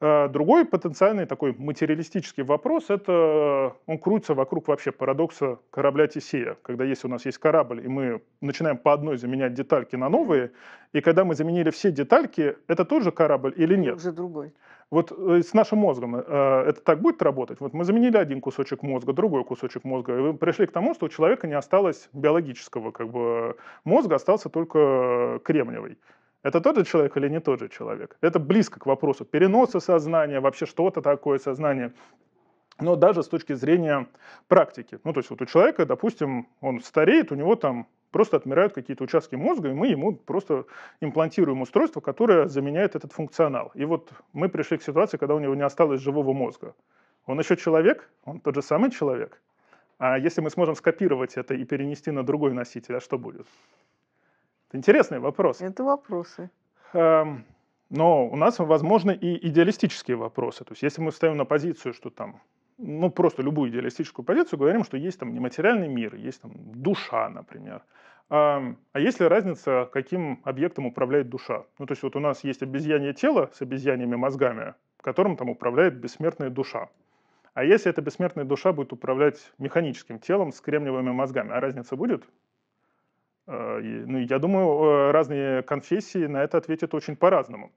Э, другой потенциальный такой материалистический вопрос, это э, он крутится вокруг вообще парадокса корабля Тесея, когда если у нас есть корабль, и мы начинаем по одной заменять детальки на новые, и когда мы заменили все детальки, это тоже корабль или нет? Уже другой. Вот э, с нашим мозгом э, это так будет работать? Вот мы заменили один кусочек мозга, другой кусочек мозга, и пришли к тому, что у человека не осталось биологического как бы, мозга, остался только кремниевый. Это тот же человек или не тот же человек? Это близко к вопросу переноса сознания, вообще что-то такое сознание. Но даже с точки зрения практики. Ну, то есть вот у человека, допустим, он стареет, у него там Просто отмирают какие-то участки мозга, и мы ему просто имплантируем устройство, которое заменяет этот функционал. И вот мы пришли к ситуации, когда у него не осталось живого мозга. Он еще человек, он тот же самый человек. А если мы сможем скопировать это и перенести на другой носитель, а что будет? Это интересный вопрос. Это вопросы. Эм, но у нас, возможно, и идеалистические вопросы. То есть если мы встаем на позицию, что там ну, просто любую идеалистическую позицию, говорим, что есть там нематериальный мир, есть там душа, например. А, а есть ли разница, каким объектом управляет душа? Ну, то есть вот у нас есть обезьянье тело с обезьяньями мозгами, которым там управляет бессмертная душа. А если эта бессмертная душа будет управлять механическим телом с кремниевыми мозгами, а разница будет? Э, ну, я думаю, э, разные конфессии на это ответят очень по-разному.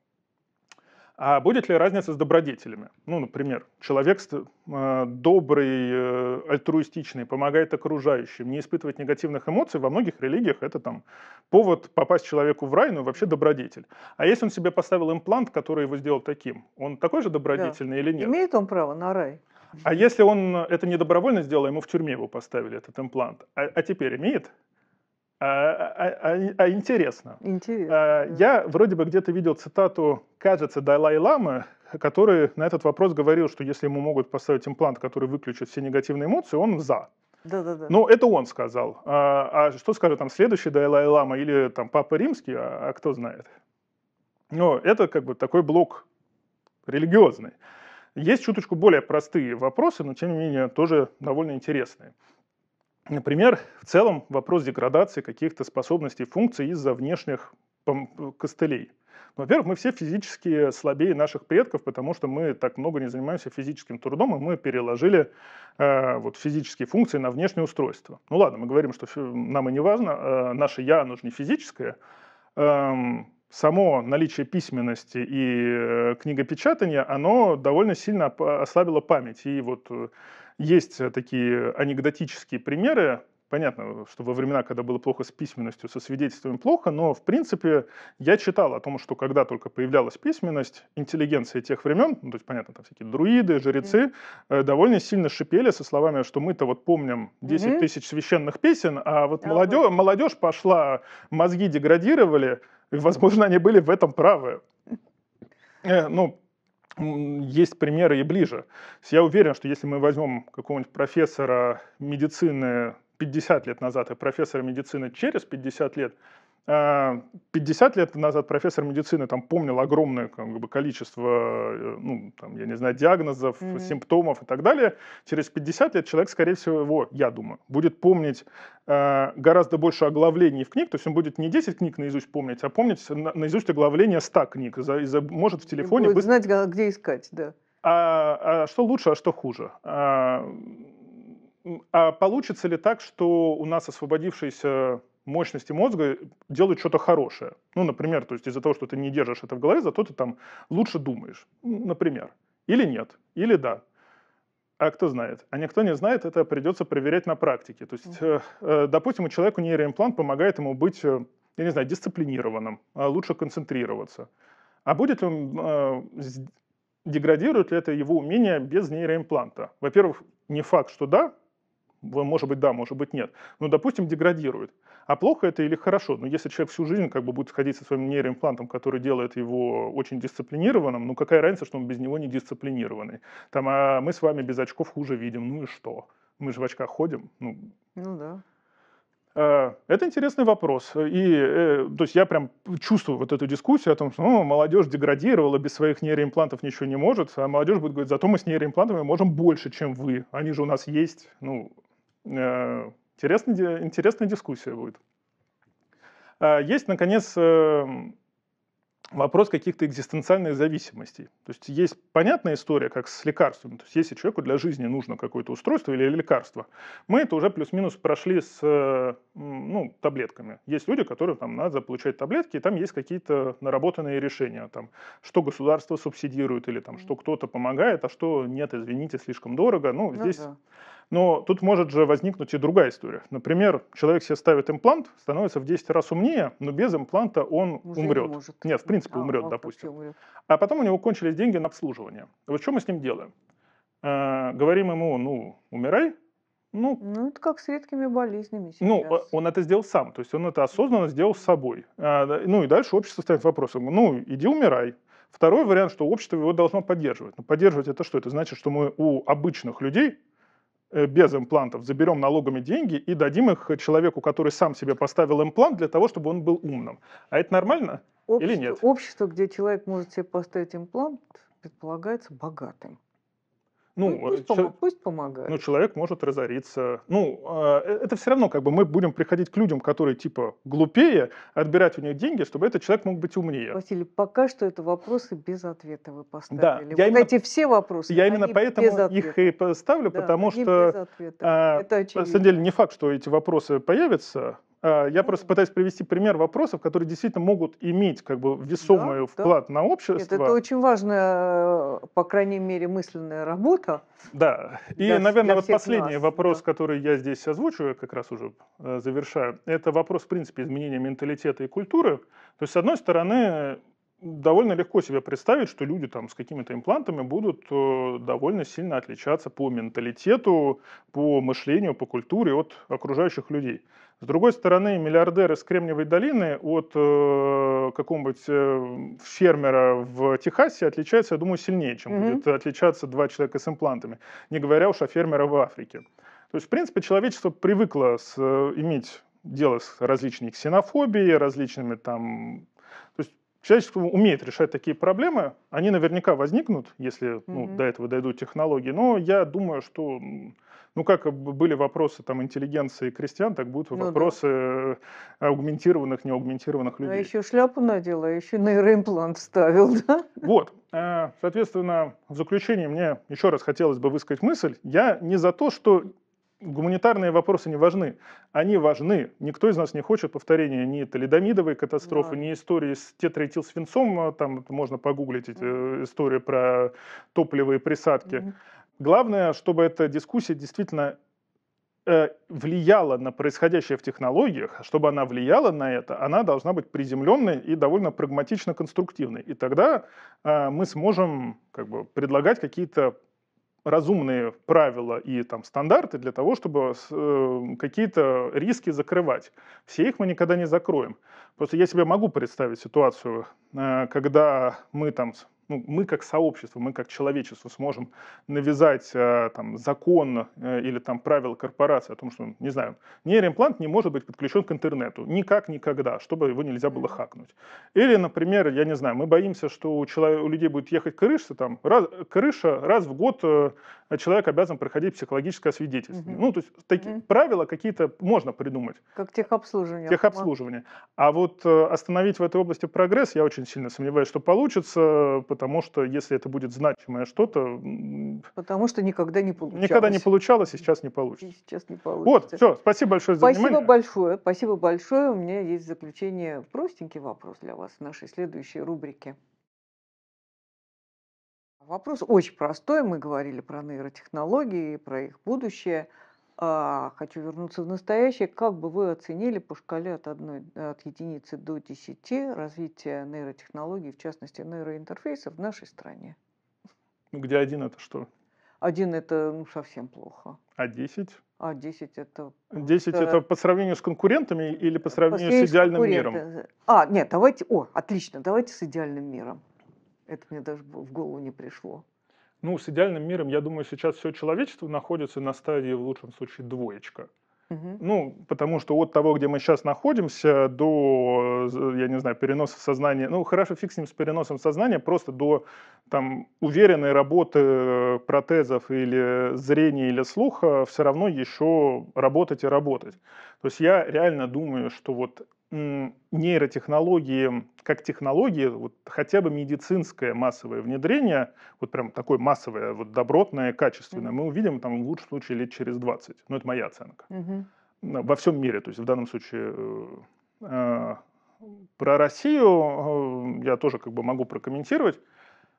А будет ли разница с добродетелями? Ну, например, человек э, добрый, э, альтруистичный, помогает окружающим, не испытывает негативных эмоций, во многих религиях это там повод попасть человеку в рай, но вообще добродетель. А если он себе поставил имплант, который его сделал таким, он такой же добродетельный да. или нет? Имеет он право на рай? А если он это не добровольно сделал, ему в тюрьме его поставили, этот имплант, а, а теперь имеет? А, а, а, а, интересно. Интересно. Я вроде бы где-то видел цитату, кажется, Далай-Ламы, который на этот вопрос говорил, что если ему могут поставить имплант, который выключит все негативные эмоции, он за. Да, да, да. Но ну, это он сказал. А, а что скажет там следующий Далай-Лама или там Папа Римский, а, а кто знает. Но ну, это как бы такой блок религиозный. Есть чуточку более простые вопросы, но тем не менее тоже довольно интересные. Например, в целом вопрос деградации каких-то способностей функций из-за внешних костылей. Во-первых, мы все физически слабее наших предков, потому что мы так много не занимаемся физическим трудом, и мы переложили э, вот, физические функции на внешнее устройство. Ну ладно, мы говорим, что нам и не важно, э, наше «я», оно же не физическое. Э, само наличие письменности и э, книгопечатания, оно довольно сильно ослабило память. И вот э, есть э, такие анекдотические примеры, понятно, что во времена, когда было плохо с письменностью, со свидетельствами плохо, но, в принципе, я читал о том, что когда только появлялась письменность, интеллигенция тех времен, ну, то есть, понятно, там всякие друиды, жрецы, mm-hmm. довольно сильно шипели со словами, что мы-то вот помним 10 mm-hmm. тысяч священных песен, а вот yeah, молодежь, молодежь пошла, мозги деградировали, и, возможно, они были в этом правы. Э, ну, есть примеры и ближе. Я уверен, что если мы возьмем какого-нибудь профессора медицины 50 лет назад и профессора медицины через 50 лет, 50 а, лет назад профессор медицины там помнил огромное как бы, количество, э, ну, там, я не знаю, диагнозов, mm-hmm. симптомов и так далее. Через 50 лет человек, скорее всего, я думаю, будет помнить э, гораздо больше оглавлений в книг, то есть он будет не 10 книг наизусть помнить, а помнить на, наизусть оглавление 100 книг, за, за, может в телефоне... Будет быть... знать, где искать, да. А, а что лучше, а что хуже? А, а получится ли так, что у нас освободившийся мощности мозга делают что-то хорошее. Ну, например, то есть из-за того, что ты не держишь это в голове, зато ты там лучше думаешь, например. Или нет, или да. А кто знает? А никто не знает, это придется проверять на практике. То есть, э, э, допустим, у человека нейроимплант помогает ему быть, э, я не знаю, дисциплинированным, а лучше концентрироваться. А будет ли он, э, деградирует ли это его умение без нейроимпланта? Во-первых, не факт, что да, может быть да, может быть нет, но, ну, допустим, деградирует. А плохо это или хорошо? Но ну, если человек всю жизнь как бы будет ходить со своим нейроимплантом, который делает его очень дисциплинированным, ну какая разница, что он без него не дисциплинированный? Там, а мы с вами без очков хуже видим, ну и что? Мы же в очках ходим. Ну, ну да. А, это интересный вопрос. И, э, то есть я прям чувствую вот эту дискуссию о том, что ну, молодежь деградировала, без своих нейроимплантов ничего не может, а молодежь будет говорить, зато мы с нейроимплантами можем больше, чем вы. Они же у нас есть. Ну, Э, интересная, интересная дискуссия будет. Э, есть, наконец, эм, вопрос каких-то экзистенциальных зависимостей. То есть есть понятная история, как с лекарством. То есть если человеку для жизни нужно какое-то устройство или лекарство, мы это уже плюс-минус прошли с э, ну, таблетками. Есть люди, которые там надо получать таблетки, и там есть какие-то наработанные решения, там, что государство субсидирует или там, что кто-то помогает, а что нет, извините, слишком дорого. Ну, ну здесь да. Но тут может же возникнуть и другая история. Например, человек себе ставит имплант, становится в 10 раз умнее, но без импланта он Уже умрет. Не может. Нет, в принципе, а, умрет, допустим. Умрет. А потом у него кончились деньги на обслуживание. Вот что мы с ним делаем? Э, говорим ему, ну, умирай, ну, ну, это как с редкими болезнями ну, сейчас. Ну, он это сделал сам, то есть он это осознанно сделал с собой. Э, ну и дальше общество ставит вопрос, ну, иди умирай. Второй вариант, что общество его должно поддерживать. Но поддерживать это что? Это значит, что мы у обычных людей Э, без имплантов, заберем налогами деньги и дадим их человеку, который сам себе поставил имплант, для того, чтобы он был умным. А это нормально общество, или нет? Общество, где человек может себе поставить имплант, предполагается богатым. Ну, ну, пусть, э, че- пусть помогает. Ну, человек может разориться. Ну, а, э, это все равно как бы мы будем приходить к людям, которые типа глупее, отбирать у них деньги, чтобы этот человек мог быть умнее. Василий, пока что это вопросы без ответа вы поставили. Да, я именно, эти все вопросы, Я именно поэтому их и поставлю, да, потому что... Э, это очевидно. на самом деле не факт, что эти вопросы появятся, а, я просто пытаюсь привести пример вопросов, которые действительно могут иметь как бы весомый да, вклад да. на общество. Нет, это очень важная, э, по крайней мере, мысленная работа. Да. И, для, наверное, для вот последний нас, вопрос, да. который я здесь озвучу, я как раз уже э, завершаю, это вопрос, в принципе, изменения менталитета и культуры. То есть, с одной стороны, довольно легко себе представить, что люди там с какими-то имплантами будут э, довольно сильно отличаться по менталитету, по мышлению, по культуре от окружающих людей. С другой стороны, миллиардер из Кремниевой долины от э, какого-нибудь э, фермера в Техасе отличается, я думаю, сильнее, чем mm-hmm. будет отличаться два человека с имплантами, не говоря уж о фермера в Африке. То есть, в принципе, человечество привыкло с, э, иметь дело с различной ксенофобией, различными там Человечество умеет решать такие проблемы, они наверняка возникнут, если ну, mm-hmm. до этого дойдут технологии, но я думаю, что, ну как были вопросы там интеллигенции крестьян, так будут ну, вопросы да. Э, аугментированных, неаугментированных людей. А еще шляпу надела, а еще нейроимплант вставил, да? Вот, э, соответственно, в заключение мне еще раз хотелось бы высказать мысль, я не за то, что гуманитарные вопросы не важны. Они важны. Никто из нас не хочет повторения ни талидомидовой катастрофы, да. ни истории с тетраэтил свинцом. Э, там можно погуглить эти, mm-hmm. Э, историю про топливо присадки. Mm-hmm. Главное, чтобы эта дискуссия действительно э, влияла на происходящее в технологиях, а чтобы она влияла на это, она должна быть приземленной и довольно прагматично конструктивной. И тогда э, мы сможем как бы, предлагать какие-то разумные правила и там стандарты для того, чтобы э, какие-то риски закрывать. Все их мы никогда не закроем. Просто я себе могу представить ситуацию, э, когда мы там ну, мы как сообщество, мы как человечество сможем навязать э, там, закон э, или там правила корпорации о том, что, не знаю, нейроимплант не может быть подключен к интернету, никак, никогда, чтобы его нельзя было хакнуть. Или, например, я не знаю, мы боимся, что у, человек, у людей будет ехать крыша, там, раз, крыша раз в год э, человек обязан проходить психологическое свидетельство. Угу. Ну, то есть такие угу. правила какие-то можно придумать. Как техобслуживание. Техобслуживание. А вот остановить в этой области прогресс, я очень сильно сомневаюсь, что получится, потому что если это будет значимое что-то... Потому что никогда не получалось. Никогда не получалось и сейчас не получится. И сейчас не получится. Вот, все, спасибо большое за спасибо внимание. Большое, спасибо большое. У меня есть заключение, простенький вопрос для вас в нашей следующей рубрике. Вопрос очень простой. Мы говорили про нейротехнологии, про их будущее – а, хочу вернуться в настоящее, как бы вы оценили по шкале от, одной, от единицы до 10 развитие нейротехнологий, в частности нейроинтерфейсов в нашей стране? Где один это что? Один это ну, совсем плохо. А 10? А 10 это... 10 это, это по сравнению с конкурентами или по сравнению по с идеальным миром? А, нет, давайте... О, отлично, давайте с идеальным миром. Это мне даже в голову не пришло. Ну, с идеальным миром, я думаю, сейчас все человечество находится на стадии, в лучшем случае, двоечка. Ну, потому что от того, где мы сейчас находимся, до, я не знаю, переноса сознания, ну, хорошо, фиг с ним, с переносом сознания, просто до там уверенной работы протезов или зрения или слуха все равно еще работать и работать. То есть я реально думаю, что вот нейротехнологии как технологии, вот хотя бы медицинское массовое внедрение, вот прям такое массовое, вот добротное, качественное, mm-hmm. мы увидим там в лучшем случае лет через 20. Ну, это моя оценка. Mm-hmm. Во всем мире, то есть в данном случае э, э, про Россию э, я тоже как бы могу прокомментировать.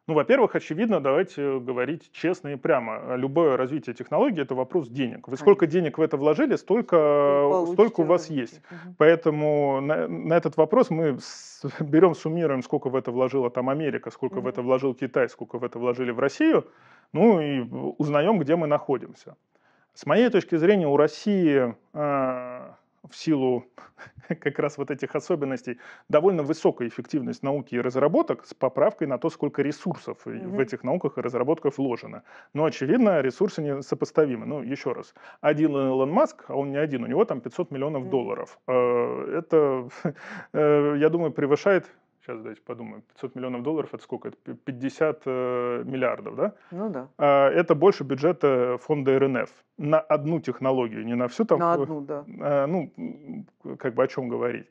Ну, во-первых, очевидно, давайте говорить честно и прямо. Любое развитие технологии – это вопрос денег. Вы сколько денег в это вложили, столько, э, столько у вас есть. Угу. Поэтому на, на этот вопрос мы с, берем, суммируем, сколько в это вложила там Америка, сколько угу. в это вложил Китай, сколько в это вложили в Россию, ну и узнаем, где мы находимся. С моей точки зрения, у России… Э, в силу как раз вот этих особенностей довольно высокая эффективность науки и разработок с поправкой на то, сколько ресурсов mm-hmm. в этих науках и разработках вложено. Но, очевидно, ресурсы несопоставимы. Ну, еще раз, один Илон Маск, а он не один, у него там 500 миллионов mm-hmm. долларов. Э, это, э, я думаю, превышает сейчас давайте подумаю. 500 миллионов долларов это сколько? Это 50 э, миллиардов, да? Ну да. А, это больше бюджета фонда РНФ на одну технологию, не на всю там. На одну, да. А, ну, как бы о чем говорить.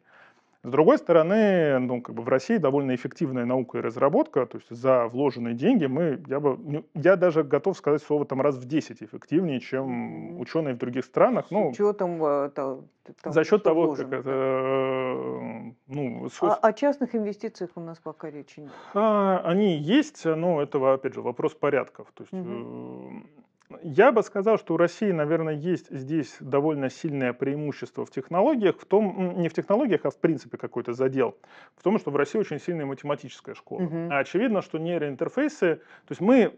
С другой стороны, ну, как бы в России довольно эффективная наука и разработка, то есть за вложенные деньги мы, я, бы, ну, я даже готов сказать слово там раз в 10 эффективнее, чем ученые в других странах. С ну, учетом э, там, за счет того, вложено, как это, да? Э, ну, со... а, о частных инвестициях у нас пока речи нет. А, они есть, но это, опять же, вопрос порядков. То есть, угу. Я бы сказал, что у России, наверное, есть здесь довольно сильное преимущество в технологиях, в том, не в технологиях, а в принципе какой-то задел, в том, что в России очень сильная математическая школа. Угу. А очевидно, что нейроинтерфейсы, то есть мы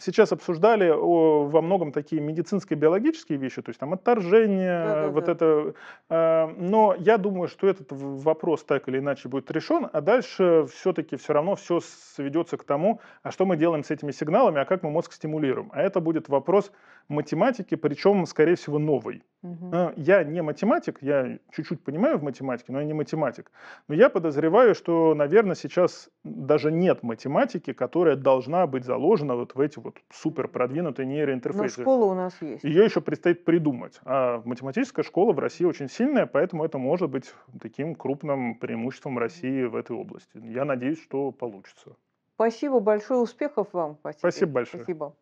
сейчас обсуждали о, во многом такие медицинские, биологические вещи, то есть там отторжение, да, да, вот да. это, э, но я думаю, что этот вопрос так или иначе будет решен, а дальше все-таки все равно все сведется к тому, а что мы делаем с этими сигналами, а как мы мозг стимулируем. А это будет вопрос вопрос математики, причем, скорее всего, новой. Угу. А, я не математик, я чуть-чуть понимаю в математике, но я не математик. Но я подозреваю, что, наверное, сейчас даже нет математики, которая должна быть заложена вот в эти вот супер продвинутые нейроинтерфейсы. Но школа у нас есть. Ее еще предстоит придумать. А математическая школа в России очень сильная, поэтому это может быть таким крупным преимуществом России в этой области. Я надеюсь, что получится. Спасибо большое, успехов вам. Спасибо, Спасибо большое. Спасибо.